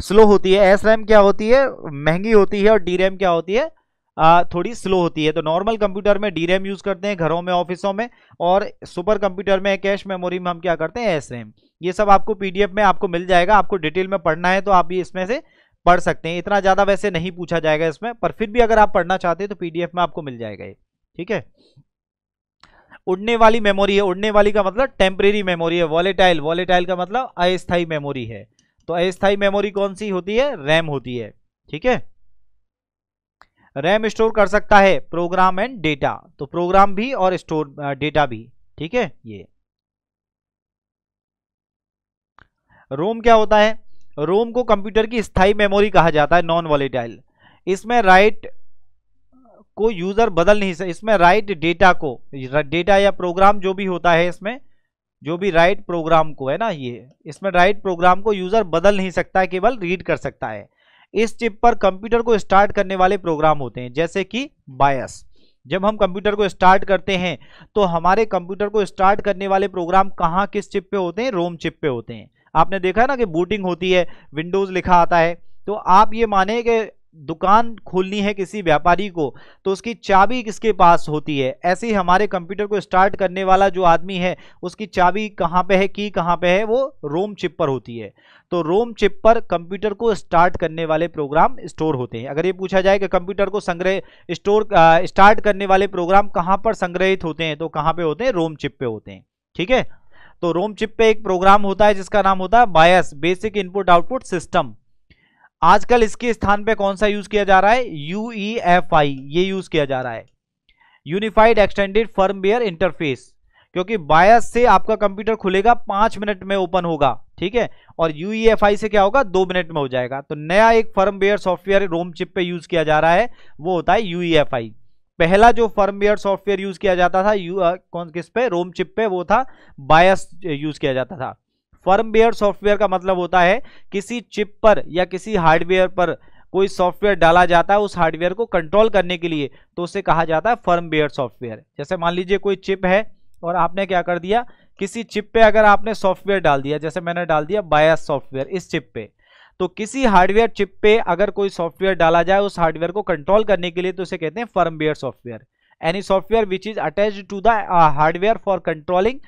स्लो होती है एस रैम क्या होती है महंगी होती है और डी रैम क्या होती है आ, थोड़ी स्लो होती है तो नॉर्मल कंप्यूटर में डी रैम यूज़ करते हैं घरों में ऑफिसों में और सुपर कंप्यूटर में कैश मेमोरी में हम क्या करते हैं एस रैम ये सब आपको पीडीएफ में आपको मिल जाएगा आपको डिटेल में पढ़ना है तो आप ये इसमें से पढ़ सकते हैं इतना ज़्यादा वैसे नहीं पूछा जाएगा इसमें पर फिर भी अगर आप पढ़ना चाहते हैं तो पीडीएफ में आपको मिल जाएगा ये ठीक है उड़ने वाली मेमोरी है उड़ने वाली का मतलब टेम्परेरी मेमोरी है वॉलेटाइल वॉलेटाइल का मतलब अस्थायी मेमोरी है तो अस्थायी मेमोरी कौन सी होती है रैम होती है ठीक है रैम स्टोर कर सकता है प्रोग्राम एंड डेटा तो प्रोग्राम भी और स्टोर डेटा भी ठीक है ये रोम क्या होता है रोम को कंप्यूटर की स्थायी मेमोरी कहा जाता है नॉन वॉलेटाइल इसमें राइट को यूजर बदल नहीं सकता इसमें राइट डेटा को डेटा या प्रोग्राम जो भी होता है इसमें जो भी राइट प्रोग्राम को है ना ये इसमें राइट प्रोग्राम को यूजर बदल नहीं सकता है केवल रीड कर सकता है इस चिप पर कंप्यूटर को स्टार्ट करने वाले प्रोग्राम होते हैं जैसे कि बायस जब हम कंप्यूटर को स्टार्ट करते हैं तो हमारे कंप्यूटर को स्टार्ट करने वाले प्रोग्राम कहाँ किस चिप पे होते हैं रोम चिप पे होते हैं आपने देखा है ना कि बूटिंग होती है विंडोज लिखा आता है तो आप ये माने कि दुकान खोलनी है किसी व्यापारी को तो उसकी चाबी किसके पास होती है ऐसे ही हमारे कंप्यूटर को स्टार्ट करने वाला जो आदमी है उसकी चाबी कहाँ पे है की कहाँ पे है वो रोम चिप पर होती है तो रोम चिप पर कंप्यूटर को स्टार्ट करने वाले प्रोग्राम स्टोर होते हैं अगर ये पूछा जाए कि कंप्यूटर को संग्रह स्टोर स्टार्ट करने वाले प्रोग्राम कहाँ पर संग्रहित होते हैं तो कहाँ पर होते हैं रोम चिप पे होते हैं ठीक है तो रोम चिप पे एक प्रोग्राम होता है जिसका नाम होता है BIOS basic input output system आजकल इसके स्थान पे कौन सा यूज किया जा रहा है यू e ये यूज किया जा रहा है यूनिफाइड एक्सटेंडेड फर्मवेयर इंटरफेस क्योंकि बायस से आपका कंप्यूटर खुलेगा पांच मिनट में ओपन होगा ठीक है और यूईएफआई e से क्या होगा दो मिनट में हो जाएगा तो नया एक फर्मवेयर सॉफ्टवेयर रोम चिप पे यूज किया जा रहा है वो होता है यूईएफआई पहला जो फर्मवेयर सॉफ्टवेयर यूज किया जाता था यू कौन किस पे रोम चिप पे वो था बायस यूज किया जाता था फर्मवेयर सॉफ्टवेयर का मतलब होता है किसी चिप पर या किसी हार्डवेयर पर कोई सॉफ्टवेयर डाला जाता है उस हार्डवेयर को कंट्रोल करने के लिए तो उसे कहा जाता है फर्मवेयर सॉफ्टवेयर जैसे मान लीजिए कोई चिप है और आपने क्या कर दिया किसी चिप पे अगर आपने सॉफ्टवेयर डाल दिया जैसे मैंने डाल दिया बायस सॉफ्टवेयर इस चिप पे तो किसी हार्डवेयर चिप पे अगर कोई सॉफ्टवेयर डाला जाए उस हार्डवेयर को कंट्रोल करने के लिए तो उसे कहते हैं firmware software any software which is attach to the hardware for controlling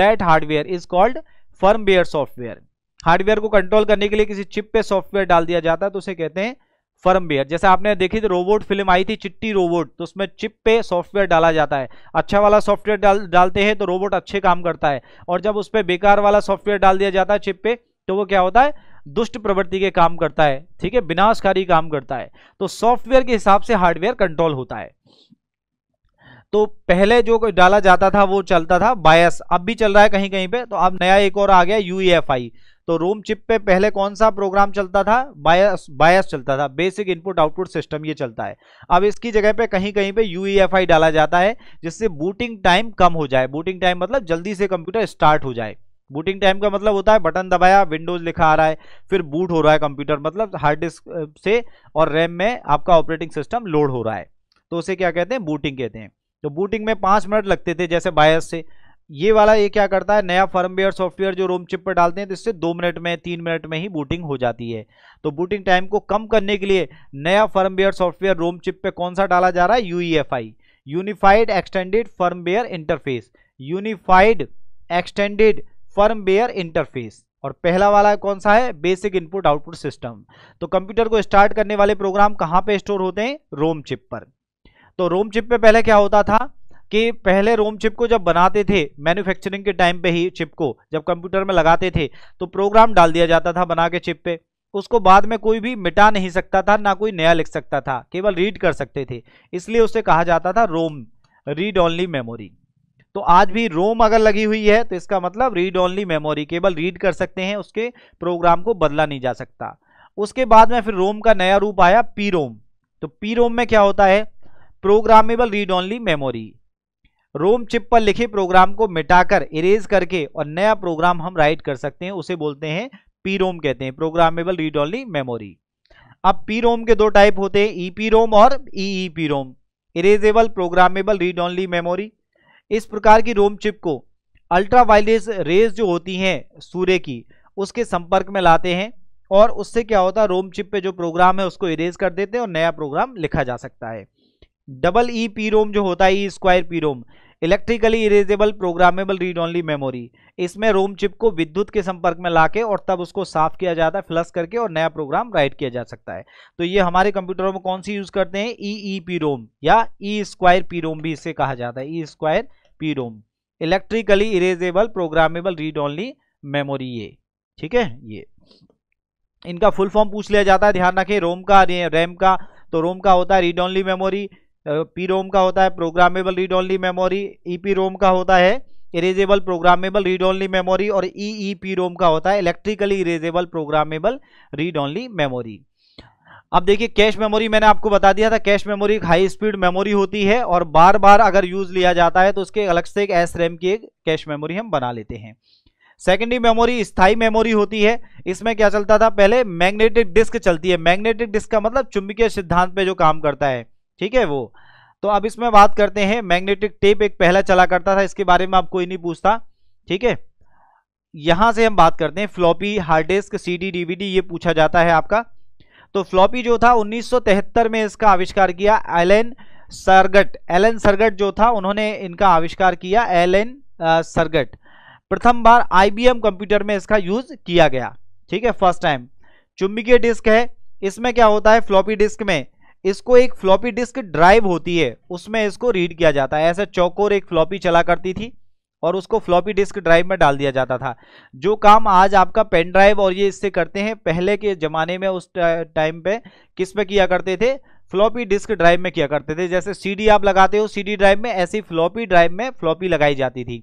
that hardware is called firmware software hardware को कंट्रोल करने के लिए किसी चिप पे सॉफ्टवेयर डाल दिया जाता है तो उसे कहते हैं फर्मवेयर जैसे आपने देखी थी रोबोट फिल्म आई थी चिट्टी रोबोट तो उसमें चिप पे सॉफ्टवेयर डाला जाता है अच्छा वाला सॉफ्टवेयर डाल डालते हैं तो रोबोट अच्छे काम करता है और जब उस पर बेकार वाला सॉफ्टवेयर डाल दिया जाता है चिप पे तो वो क्या होता है दुष्ट प्रवृत्ति के काम करता है ठीक है विनाशकारी काम करता है तो सॉफ्टवेयर के हिसाब से हार्डवेयर कंट्रोल होता है तो पहले जो डाला जाता था वो चलता था बायस अब भी चल रहा है कहीं कहीं पे तो अब नया एक और आ गया यूएफआई e तो रोम चिप पे पहले कौन सा प्रोग्राम चलता था बायस बायस चलता था बेसिक इनपुट आउटपुट सिस्टम ये चलता है अब इसकी जगह पे कहीं कहीं पे यूएफआई e डाला जाता है जिससे बूटिंग टाइम कम हो जाए बूटिंग टाइम मतलब जल्दी से कंप्यूटर स्टार्ट हो जाए बूटिंग टाइम का मतलब होता है बटन दबाया विंडोज लिखा आ रहा है फिर बूट हो रहा है कंप्यूटर मतलब हार्ड डिस्क से और रैम में आपका ऑपरेटिंग सिस्टम लोड हो रहा है तो उसे क्या कहते हैं बूटिंग कहते हैं तो बूटिंग में पाँच मिनट लगते थे जैसे बायस से ये वाला ये क्या करता है नया फर्मवेयर सॉफ्टवेयर जो रोम चिप पर डालते हैं तो इससे दो मिनट में तीन मिनट में ही बूटिंग हो जाती है तो बूटिंग टाइम को कम करने के लिए नया फर्मवेयर सॉफ्टवेयर रोम चिप पे कौन सा डाला जा रहा है UEFI unified extended firmware interface unified extended firmware interface और पहला वाला कौन सा है बेसिक इनपुट आउटपुट सिस्टम तो कंप्यूटर को स्टार्ट करने वाले प्रोग्राम कहां पे स्टोर होते हैं रोम चिप पर तो रोम चिप पे पहले क्या होता था कि पहले रोम चिप को जब बनाते थे मैन्युफैक्चरिंग के टाइम पे ही चिप को जब कंप्यूटर में लगाते थे तो प्रोग्राम डाल दिया जाता था बना के चिप पे उसको बाद में कोई भी मिटा नहीं सकता था ना कोई नया लिख सकता था केवल रीड कर सकते थे इसलिए उसे कहा जाता था रोम रीड ओनली मेमोरी तो आज भी रोम अगर लगी हुई है तो इसका मतलब रीड ओनली मेमोरी केवल रीड कर सकते हैं उसके प्रोग्राम को बदला नहीं जा सकता उसके बाद में फिर रोम का नया रूप आया पी रोम तो पी रोम में क्या होता है programmable read only memory ROM chip पर लिखे प्रोग्राम को मिटाकर इरेज करके और नया प्रोग्राम हम राइट कर सकते हैं उसे बोलते हैं पी रोम कहते हैं प्रोग्रामेबल रीड ओनली मेमोरी अब पी रोम के दो टाइप होते हैं ई e पी रोम और E E P ROM erasable programmable read only memory इस प्रकार की रोम चिप को अल्ट्रावायलेट रेज जो होती हैं सूर्य की उसके संपर्क में लाते हैं और उससे क्या होता है रोम चिप पे जो प्रोग्राम है उसको इरेज कर देते हैं और नया प्रोग्राम लिखा जा सकता है डबल ई पी रोम जो होता है E square P ROM electrically erasable programmable read only memory इसमें रोम चिप को विद्युत के संपर्क में लाके और तब उसको साफ किया जाता है फ्लश करके और नया प्रोग्राम राइट किया जा सकता है तो ये हमारे कंप्यूटरों में कौन सी यूज करते हैं ई ई पी रोम या ई स्क्वायर पी रोम भी इसे कहा जाता है E square P ROM electrically erasable programmable read only memory ये ठीक है ये इनका फुल फॉर्म पूछ लिया जाता है ध्यान रखें रोम का रैम का तो रोम का होता है read only memory P ROM का होता है programmable read only memory E P ROM का होता है erasable programmable read only memory और ई ई पी रोम का होता है electrically erasable programmable read only memory अब देखिए कैश मेमोरी मैंने आपको बता दिया था कैश मेमोरी एक हाई स्पीड मेमोरी होती है और बार बार अगर यूज लिया जाता है तो उसके अलग से एक एस रैम की एक कैश मेमोरी हम बना लेते हैं सेकेंडरी मेमोरी स्थाई मेमोरी होती है इसमें क्या चलता था पहले मैग्नेटिक डिस्क चलती है मैग्नेटिक डिस्क का मतलब चुंबकीय सिद्धांत पे जो काम करता है ठीक है वो तो अब इसमें बात करते हैं मैग्नेटिक टेप एक पहला चला करता था इसके बारे में आप कोई नहीं पूछता ठीक है यहां से हम बात करते हैं floppy hard disk CD DVD ये पूछा जाता है आपका तो फ्लॉपी जो था 1973 में इसका आविष्कार किया एलेन सरगट एन सरगट जो था उन्होंने इनका आविष्कार किया एलेन सरगट प्रथम बार आईबीएम कंप्यूटर में इसका यूज किया गया ठीक है फर्स्ट टाइम चुंबकीय डिस्क है इसमें क्या होता है फ्लॉपी डिस्क में इसको एक फ्लॉपी डिस्क ड्राइव होती है उसमें इसको रीड किया जाता है ऐसे चौकोर एक फ्लॉपी चला करती थी और उसको फ्लॉपी डिस्क ड्राइव में डाल दिया जाता था जो काम आज आपका पेन ड्राइव और ये इससे करते हैं पहले के ज़माने में उस टाइम पे किस पे किया करते थे फ्लॉपी डिस्क ड्राइव में किया करते थे जैसे सीडी आप लगाते हो सीडी ड्राइव में ऐसी फ्लॉपी ड्राइव में फ्लॉपी लगाई जाती थी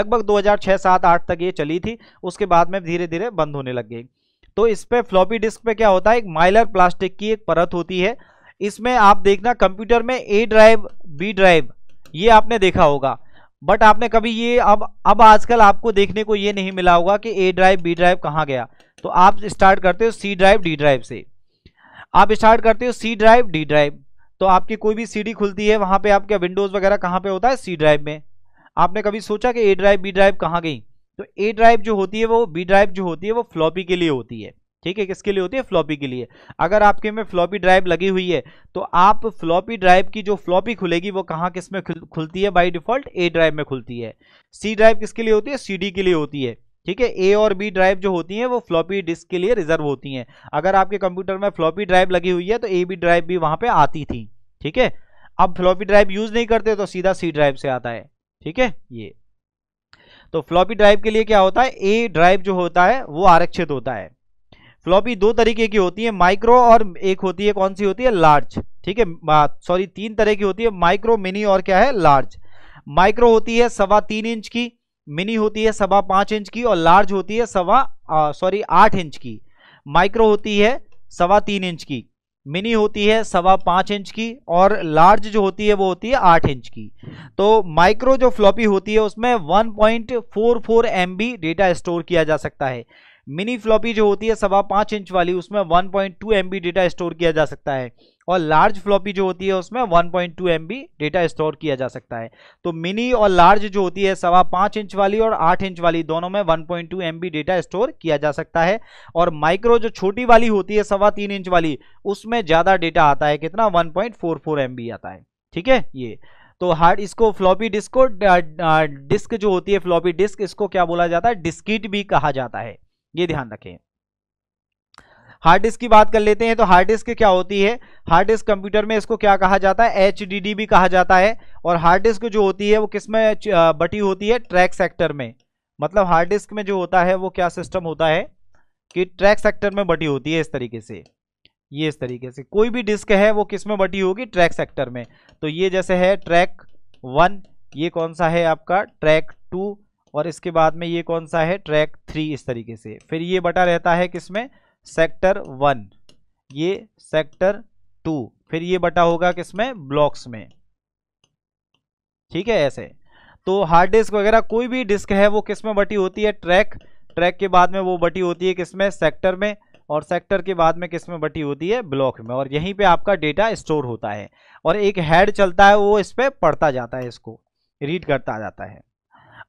लगभग दो हज़ार छः तक ये चली थी उसके बाद में धीरे धीरे बंद होने लग गई तो इस पर फ्लॉपी डिस्क पे क्या होता है एक माइलर प्लास्टिक की एक परत होती है इसमें आप देखना कंप्यूटर में ए ड्राइव बी ड्राइव ये आपने देखा होगा बट आपने कभी ये अब अब आजकल आपको देखने को ये नहीं मिला होगा कि ए ड्राइव बी ड्राइव कहाँ गया तो आप स्टार्ट करते हो सी ड्राइव डी ड्राइव से आप स्टार्ट करते हो सी ड्राइव डी ड्राइव तो आपकी कोई भी सीडी खुलती है वहां पे आपका विंडोज वगैरह कहाँ पे होता है सी ड्राइव में आपने कभी सोचा कि ए ड्राइव बी ड्राइव कहाँ गई तो ए ड्राइव जो होती है वो बी ड्राइव जो होती है वो फ्लॉपी के लिए होती है ठीक है किसके लिए होती है फ्लॉपी के लिए अगर आपके में फ्लॉपी ड्राइव लगी हुई है तो आप फ्लॉपी ड्राइव की जो फ्लॉपी खुलेगी वो कहाँ किस में खुलती है बाई डिफॉल्ट ए ड्राइव में खुलती है सी ड्राइव किसके लिए होती है सी डी के लिए होती है ठीक है ए और बी ड्राइव जो होती हैं वो फ्लॉपी डिस्क के लिए रिजर्व होती हैं अगर आपके कंप्यूटर में फ्लॉपी ड्राइव लगी हुई है तो ए बी ड्राइव भी वहाँ पे आती थी ठीक है अब फ्लॉपी ड्राइव यूज नहीं करते तो सीधा सी ड्राइव से आता है ठीक है ये तो फ्लॉपी ड्राइव के लिए क्या होता है ए ड्राइव जो होता है वो आरक्षित होता है फ्लॉपी दो तरीके की होती है माइक्रो और एक होती है कौन सी होती है लार्ज ठीक है सॉरी तीन तरह की होती है माइक्रो मिनी और क्या है लार्ज माइक्रो होती है सवा तीन इंच की मिनी होती है सवा पांच इंच की और लार्ज होती है सवा सॉरी आठ इंच की माइक्रो होती है सवा तीन इंच की मिनी होती है सवा पांच इंच की और लार्ज जो होती है वो होती है आठ इंच की तो माइक्रो जो फ्लॉपी होती है उसमें 1.44 पॉइंट डेटा स्टोर किया जा सकता है मिनी फ्लॉपी जो होती है सवा पाँच इंच वाली उसमें 1.2 पॉइंट डेटा स्टोर किया जा सकता है और लार्ज फ्लॉपी जो होती है उसमें 1.2 पॉइंट डेटा स्टोर किया जा सकता है तो मिनी और लार्ज जो होती है सवा पाँच इंच वाली और आठ इंच वाली दोनों में 1.2 पॉइंट डेटा स्टोर किया जा सकता है और माइक्रो जो छोटी वाली होती है सवा तीन इंच वाली उसमें ज़्यादा डेटा आता है कितना वन पॉइंट आता है ठीक है ये तो हार्ड इसको फ्लॉपी डिस्क को डिस्क जो होती है फ्लॉपी डिस्क इसको क्या बोला जाता है डिस्किट भी कहा जाता है ये ध्यान रखें हार्ड डिस्क की बात कर लेते हैं तो हार्ड डिस्क क्या होती है हार्ड डिस्क कंप्यूटर में इसको क्या कहा जाता है एच भी कहा जाता है और हार्ड डिस्क जो होती है वो किस में बटी होती है ट्रैक सेक्टर में मतलब हार्ड डिस्क में जो होता है वो क्या सिस्टम होता है कि ट्रैक सेक्टर में बटी होती है इस तरीके से ये इस तरीके से कोई भी डिस्क है वो किस में बटी होगी ट्रैक सेक्टर में तो ये जैसे है ट्रैक वन ये कौन सा है आपका ट्रैक टू और इसके बाद में ये कौन सा है ट्रैक थ्री इस तरीके से फिर ये बटा रहता है किसमें सेक्टर वन ये सेक्टर टू फिर ये बटा होगा किसमें ब्लॉक्स में ठीक है ऐसे तो हार्ड डिस्क वगैरह कोई भी डिस्क है वो किसमें बटी होती है ट्रैक ट्रैक के बाद में वो बटी होती है किसमें सेक्टर में और सेक्टर के बाद में किसमें बटी होती है ब्लॉक में और यहीं पे आपका डेटा स्टोर होता है और एक हेड चलता है वो इस पर पढ़ता जाता है इसको रीड करता जाता है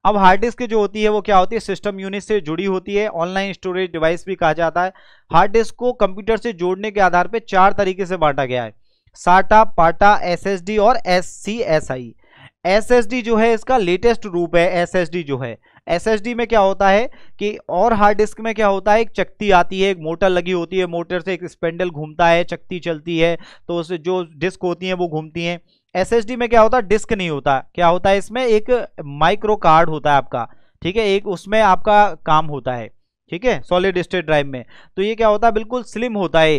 अब हार्ड डिस्क जो होती है वो क्या होती है सिस्टम यूनिट से जुड़ी होती है ऑनलाइन स्टोरेज डिवाइस भी कहा जाता है हार्ड डिस्क को कंप्यूटर से जोड़ने के आधार पर चार तरीके से बांटा गया है साटा पाटा एस और एस एसएसडी जो है इसका लेटेस्ट रूप है एस जो है एस में क्या होता है कि और हार्ड डिस्क में क्या होता है एक चक्ती आती है एक मोटर लगी होती है मोटर से एक स्पेंडल घूमता है चक्ती चलती है तो उससे जो डिस्क होती हैं वो घूमती हैं एसएसडी में क्या होता है डिस्क नहीं होता क्या होता है इसमें एक माइक्रो कार्ड होता है आपका ठीक है एक उसमें आपका काम होता है ठीक है सॉलिड स्टेट ड्राइव में तो ये क्या होता है बिल्कुल स्लिम होता है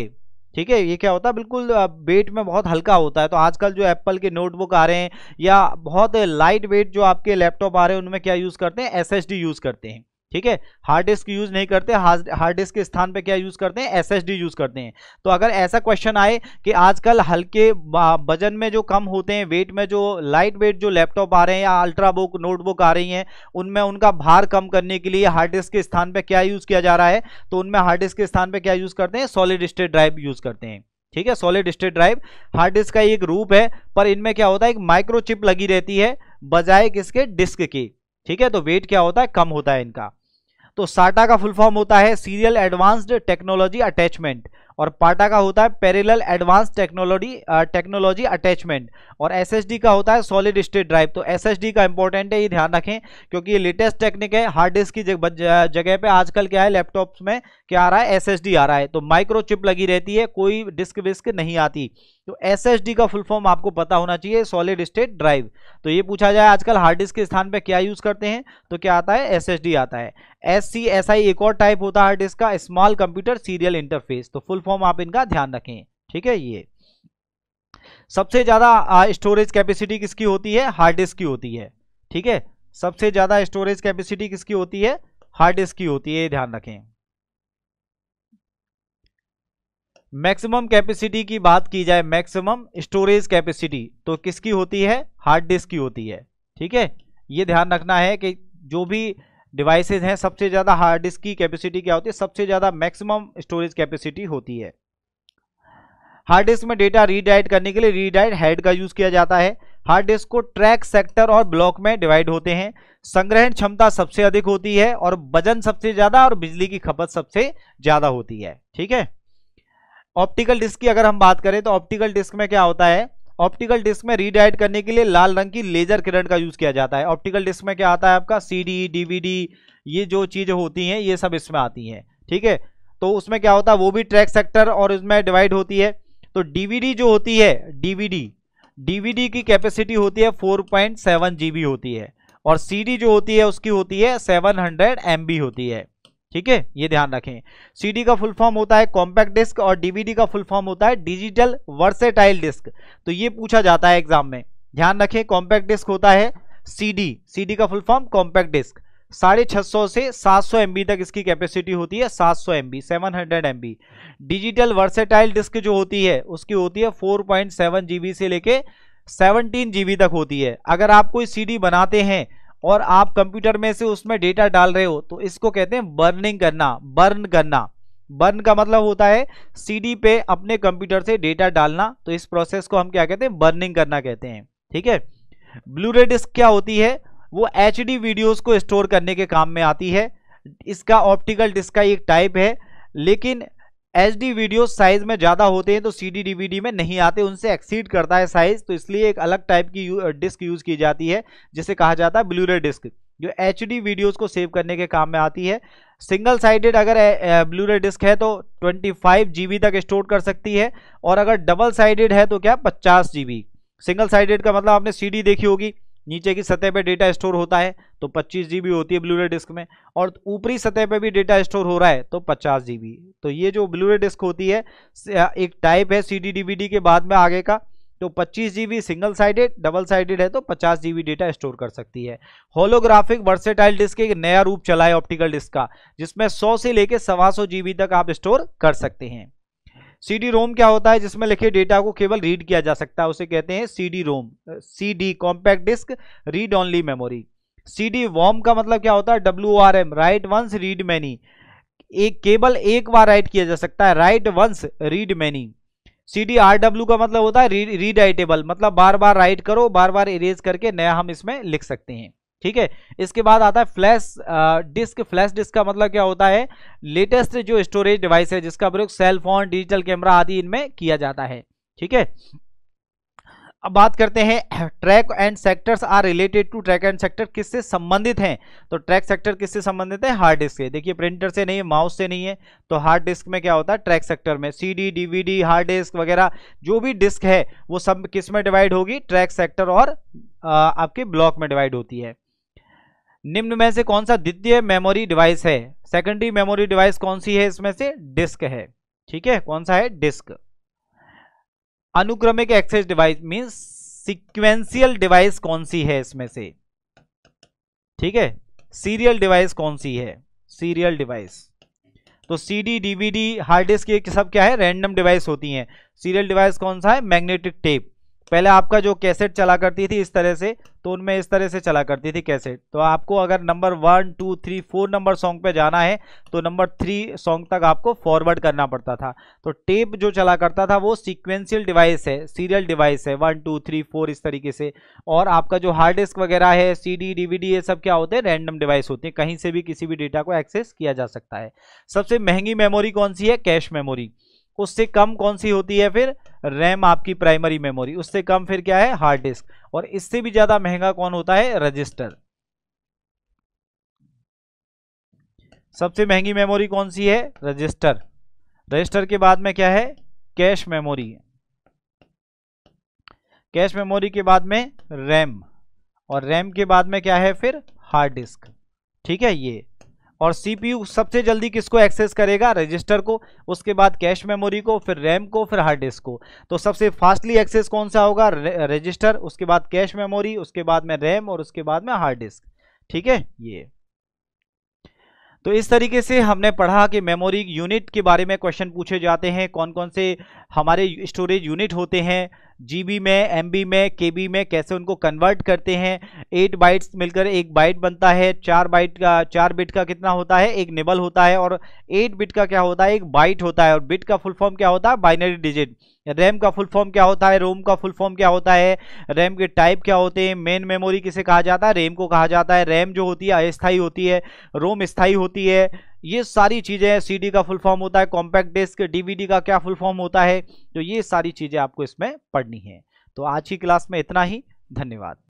ठीक है ये क्या होता है बिल्कुल वेट में बहुत हल्का होता है तो आजकल जो एप्पल के नोटबुक आ रहे हैं या बहुत लाइट वेट जो आपके लैपटॉप आ रहे हैं उनमें क्या यूज़ करते हैं एस यूज़ करते हैं ठीक है हार्ड डिस्क यूज नहीं करते हार्ड डिस्क के स्थान पे क्या यूज करते हैं एसएसडी यूज करते हैं तो अगर ऐसा क्वेश्चन आए कि आजकल हल्के वजन में जो कम होते हैं वेट में जो लाइट वेट जो लैपटॉप आ रहे हैं या अल्ट्रा बुक नोटबुक आ रही हैं उनमें उनका भार कम करने के लिए हार्ड डिस्क के स्थान पर क्या यूज किया जा रहा है तो उनमें हार्ड डिस्क के स्थान पर क्या यूज करते हैं सॉलिड स्टेट ड्राइव यूज करते हैं ठीक है solid state drive hard disk का एक रूप है पर इनमें क्या होता है एक माइक्रोचिप लगी रहती है बजाय किसके डिस्क की ठीक है तो वेट क्या होता है कम होता है इनका तो साटा का फुल फॉर्म होता है सीरियल एडवांस्ड टेक्नोलॉजी अटैचमेंट और पाटा का होता है parallel advance technology technology attachment और एसएसडी का होता है सॉलिड स्टेट ड्राइव तो एसएसडी का इंपॉर्टेंट है ये ध्यान रखें क्योंकि ये लेटेस्ट टेक्निक है हार्ड डिस्क की जगह पे आजकल क्या है लैपटॉप्स में क्या आ रहा है एसएसडी आ रहा है तो माइक्रोचिप लगी रहती है कोई डिस्क विस्क नहीं आती तो एस का फुल फॉर्म आपको पता होना चाहिए सॉलिड स्टेट ड्राइव तो ये पूछा जाए आजकल हार्ड डिस्क के स्थान पर क्या यूज़ करते हैं तो क्या आता है एस आता है एस एक और टाइप होता है हार्ड डिस्क का स्मॉल कंप्यूटर सीरियल इंटरफेस तो फुल फॉर्म आप इनका ध्यान रखें ठीक है ये सबसे ज्यादा स्टोरेज कैपेसिटी किसकी होती है हार्ड डिस्क की होती है ठीक है सबसे ज्यादा स्टोरेज कैपेसिटी किसकी होती है हार्ड डिस्क की होती है ध्यान रखें मैक्सिमम कैपेसिटी की बात की जाए मैक्सिमम स्टोरेज कैपेसिटी तो किसकी होती है हार्ड डिस्क की होती है ठीक है ये ध्यान रखना है कि जो भी डिवाइसेज हैं सबसे ज़्यादा हार्ड डिस्क की कैपेसिटी क्या होती है सबसे ज़्यादा मैक्सिमम स्टोरेज कैपेसिटी होती है हार्ड डिस्क में डेटा रीडाइट करने के लिए रीडाइट हेड का यूज़ किया जाता है हार्ड डिस्क को ट्रैक सेक्टर और ब्लॉक में डिवाइड होते हैं संग्रहण क्षमता सबसे अधिक होती है और वजन सबसे ज़्यादा और बिजली की खपत सबसे ज़्यादा होती है ठीक है ऑप्टिकल डिस्क की अगर हम बात करें तो ऑप्टिकल डिस्क में क्या होता है ऑप्टिकल डिस्क में रीडाइट करने के लिए लाल रंग की लेजर किरण का यूज किया जाता है ऑप्टिकल डिस्क में क्या आता है आपका सीडी डीवीडी ये जो चीज होती हैं ये सब इसमें आती हैं ठीक है तो उसमें क्या होता है वो भी ट्रैक सेक्टर और इसमें डिवाइड होती है तो डीवीडी जो होती है डीवीडी डीवीडी की कैपेसिटी होती है 4.7 जीबी होती है और सीडी जो होती है उसकी होती है 700 एमबी होती है ठीक है ये ध्यान रखें सीडी का फुल फॉर्म होता है कॉम्पैक्ट डिस्क और डीवीडी का फुल फॉर्म होता है डिजिटल वर्सेटाइल डिस्क तो ये पूछा जाता है एग्जाम में ध्यान रखें कॉम्पैक्ट डिस्क होता है सीडी सीडी का फुल फॉर्म कॉम्पैक्ट डिस्क साढ़े छह सौ से सात सौ एम बी तक इसकी कैपेसिटी होती है सात सौ M B seven hundred M B digital versatile disc जो होती है उसकी होती है four point seven G B से लेके सेवनटीन जी बी तक होती है अगर आप कोई सी डी बनाते हैं और आप कंप्यूटर में से उसमें डेटा डाल रहे हो तो इसको कहते हैं बर्निंग करना बर्न करना बर्न का मतलब होता है सीडी पे अपने कंप्यूटर से डेटा डालना तो इस प्रोसेस को हम क्या कहते हैं बर्निंग करना कहते हैं ठीक है ब्लू रे डिस्क क्या होती है वो एच वीडियोस को स्टोर करने के काम में आती है इसका ऑप्टिकल डिस्क का एक टाइप है लेकिन एच डी वीडियो साइज में ज़्यादा होते हैं तो सी डी डीवीडी में नहीं आते उनसे एक्सीड करता है साइज तो इसलिए एक अलग टाइप की यू, डिस्क यूज़ की जाती है जिसे कहा जाता है ब्लूरे डिस्क जो एच डी वीडियोज़ को सेव करने के काम में आती है सिंगल साइडेड अगर ब्लूरे डिस्क है तो ट्वेंटी फाइव जी बी तक स्टोर कर सकती है और अगर डबल साइडेड है तो क्या पचास जी बी सिंगल साइडेड का मतलब आपने सी डी देखी होगी नीचे की सतह पे डेटा स्टोर होता है तो पच्चीस जीबी होती है ब्लूरे डिस्क में और ऊपरी सतह पे भी डेटा स्टोर हो रहा है तो पचास जीबी तो ये जो ब्लूरे डिस्क होती है एक टाइप है सी डीवीडी के बाद में आगे का तो 25 GB single sided double sided है तो 50 जीबी डेटा स्टोर कर सकती है होलोग्राफिक वर्सेटाइल डिस्क एक नया रूप चला है ऑप्टिकल डिस्क का जिसमें सौ से लेकर सवा सौ जीबी तक आप स्टोर कर सकते हैं सीडी रोम क्या होता है जिसमें लिखे डेटा को केवल रीड किया जा सकता है उसे कहते हैं CD ROM CD compact disc read only memory CD वॉम का मतलब क्या होता है W R M write once read many एक केवल एक बार राइट किया जा सकता है write once read many C D R W का मतलब होता है रीड रीडाइटेबल मतलब बार बार राइट करो बार बार इरेज करके नया हम इसमें लिख सकते हैं ठीक है इसके बाद आता है फ्लैश डिस्क फ्लैश डिस्क का मतलब क्या होता है लेटेस्ट जो स्टोरेज डिवाइस है जिसका प्रयोग सेल फोन डिजिटल कैमरा आदि इनमें किया जाता है ठीक है अब बात करते हैं track and sectors are related to track and sector किससे संबंधित हैं तो ट्रैक सेक्टर किससे संबंधित है हार्ड डिस्क से देखिए प्रिंटर से नहीं है माउस से नहीं है तो हार्ड डिस्क में क्या होता है ट्रैक सेक्टर में सीडी डीवीडी हार्ड डिस्क वगैरह जो भी डिस्क है वो सब किस में डिवाइड होगी ट्रैक सेक्टर और आपके ब्लॉक में डिवाइड होती है निम्न में से कौन सा द्वितीय मेमोरी डिवाइस है सेकेंडरी मेमोरी डिवाइस कौन सी है इसमें से डिस्क है ठीक है कौन सा है डिस्क अनुक्रमिक access device means sequential device कौन सी है इसमें से ठीक है सीरियल डिवाइस कौन सी है सीरियल डिवाइस तो सीडी डीवीडी हार्ड डिस्क ये सब क्या है रैंडम डिवाइस होती हैं सीरियल डिवाइस कौन सा है मैग्नेटिक टेप पहले आपका जो कैसेट चला करती थी इस तरह से तो उनमें इस तरह से चला करती थी कैसेट तो आपको अगर number one two three four number song पे जाना है तो नंबर थ्री सॉन्ग तक आपको फॉरवर्ड करना पड़ता था तो टेप जो चला करता था वो सीक्वेंशियल डिवाइस है सीरियल डिवाइस है वन टू थ्री फोर इस तरीके से और आपका जो हार्ड डिस्क वगैरह है सी डी ये सब क्या होते हैं रैंडम डिवाइस होते हैं कहीं से भी किसी भी डेटा को एक्सेस किया जा सकता है सबसे महंगी मेमोरी कौन सी है कैश मेमोरी उससे कम कौन सी होती है फिर रैम आपकी प्राइमरी मेमोरी उससे कम फिर क्या है हार्ड डिस्क और इससे भी ज़्यादा महंगा कौन होता है रजिस्टर सबसे महंगी मेमोरी कौन सी है रजिस्टर रजिस्टर के बाद में क्या है कैश मेमोरी कैश मेमोरी के बाद में रैम और रैम के बाद में क्या है फिर हार्ड डिस्क ठीक है ये और सीपीयू सबसे जल्दी किसको एक्सेस करेगा रजिस्टर को उसके बाद कैश मेमोरी को फिर रैम को फिर हार्ड डिस्क को तो सबसे फास्टली एक्सेस कौन सा होगा रजिस्टर उसके बाद कैश मेमोरी उसके बाद में रैम और उसके बाद में हार्ड डिस्क ठीक है ये तो इस तरीके से हमने पढ़ा कि मेमोरी यूनिट के बारे में क्वेश्चन पूछे जाते हैं कौन कौन से हमारे स्टोरेज यूनिट होते हैं जीबी में एमबी में केबी में कैसे उनको कन्वर्ट करते हैं एट बाइट्स मिलकर एक बाइट बनता है चार बाइट का चार बिट का कितना होता है एक निबल होता है और एट बिट का क्या होता है एक बाइट होता है और बिट का फुल फॉर्म क्या होता है बाइनरी डिजिट रैम का फुल फॉर्म क्या होता है रोम का फुल फॉर्म क्या होता है रैम के टाइप क्या होते हैं मेन मेमोरी किसे कहा जाता है रैम को कहा जाता है रैम जो होती है अस्थाई होती है रोम स्थाई होती है ये सारी चीज़ें सीडी का फुल फॉर्म होता है कॉम्पैक्ट डिस्क डीवीडी का क्या फुल फॉर्म होता है तो ये सारी चीज़ें आपको इसमें पढ़नी है तो आज की क्लास में इतना ही धन्यवाद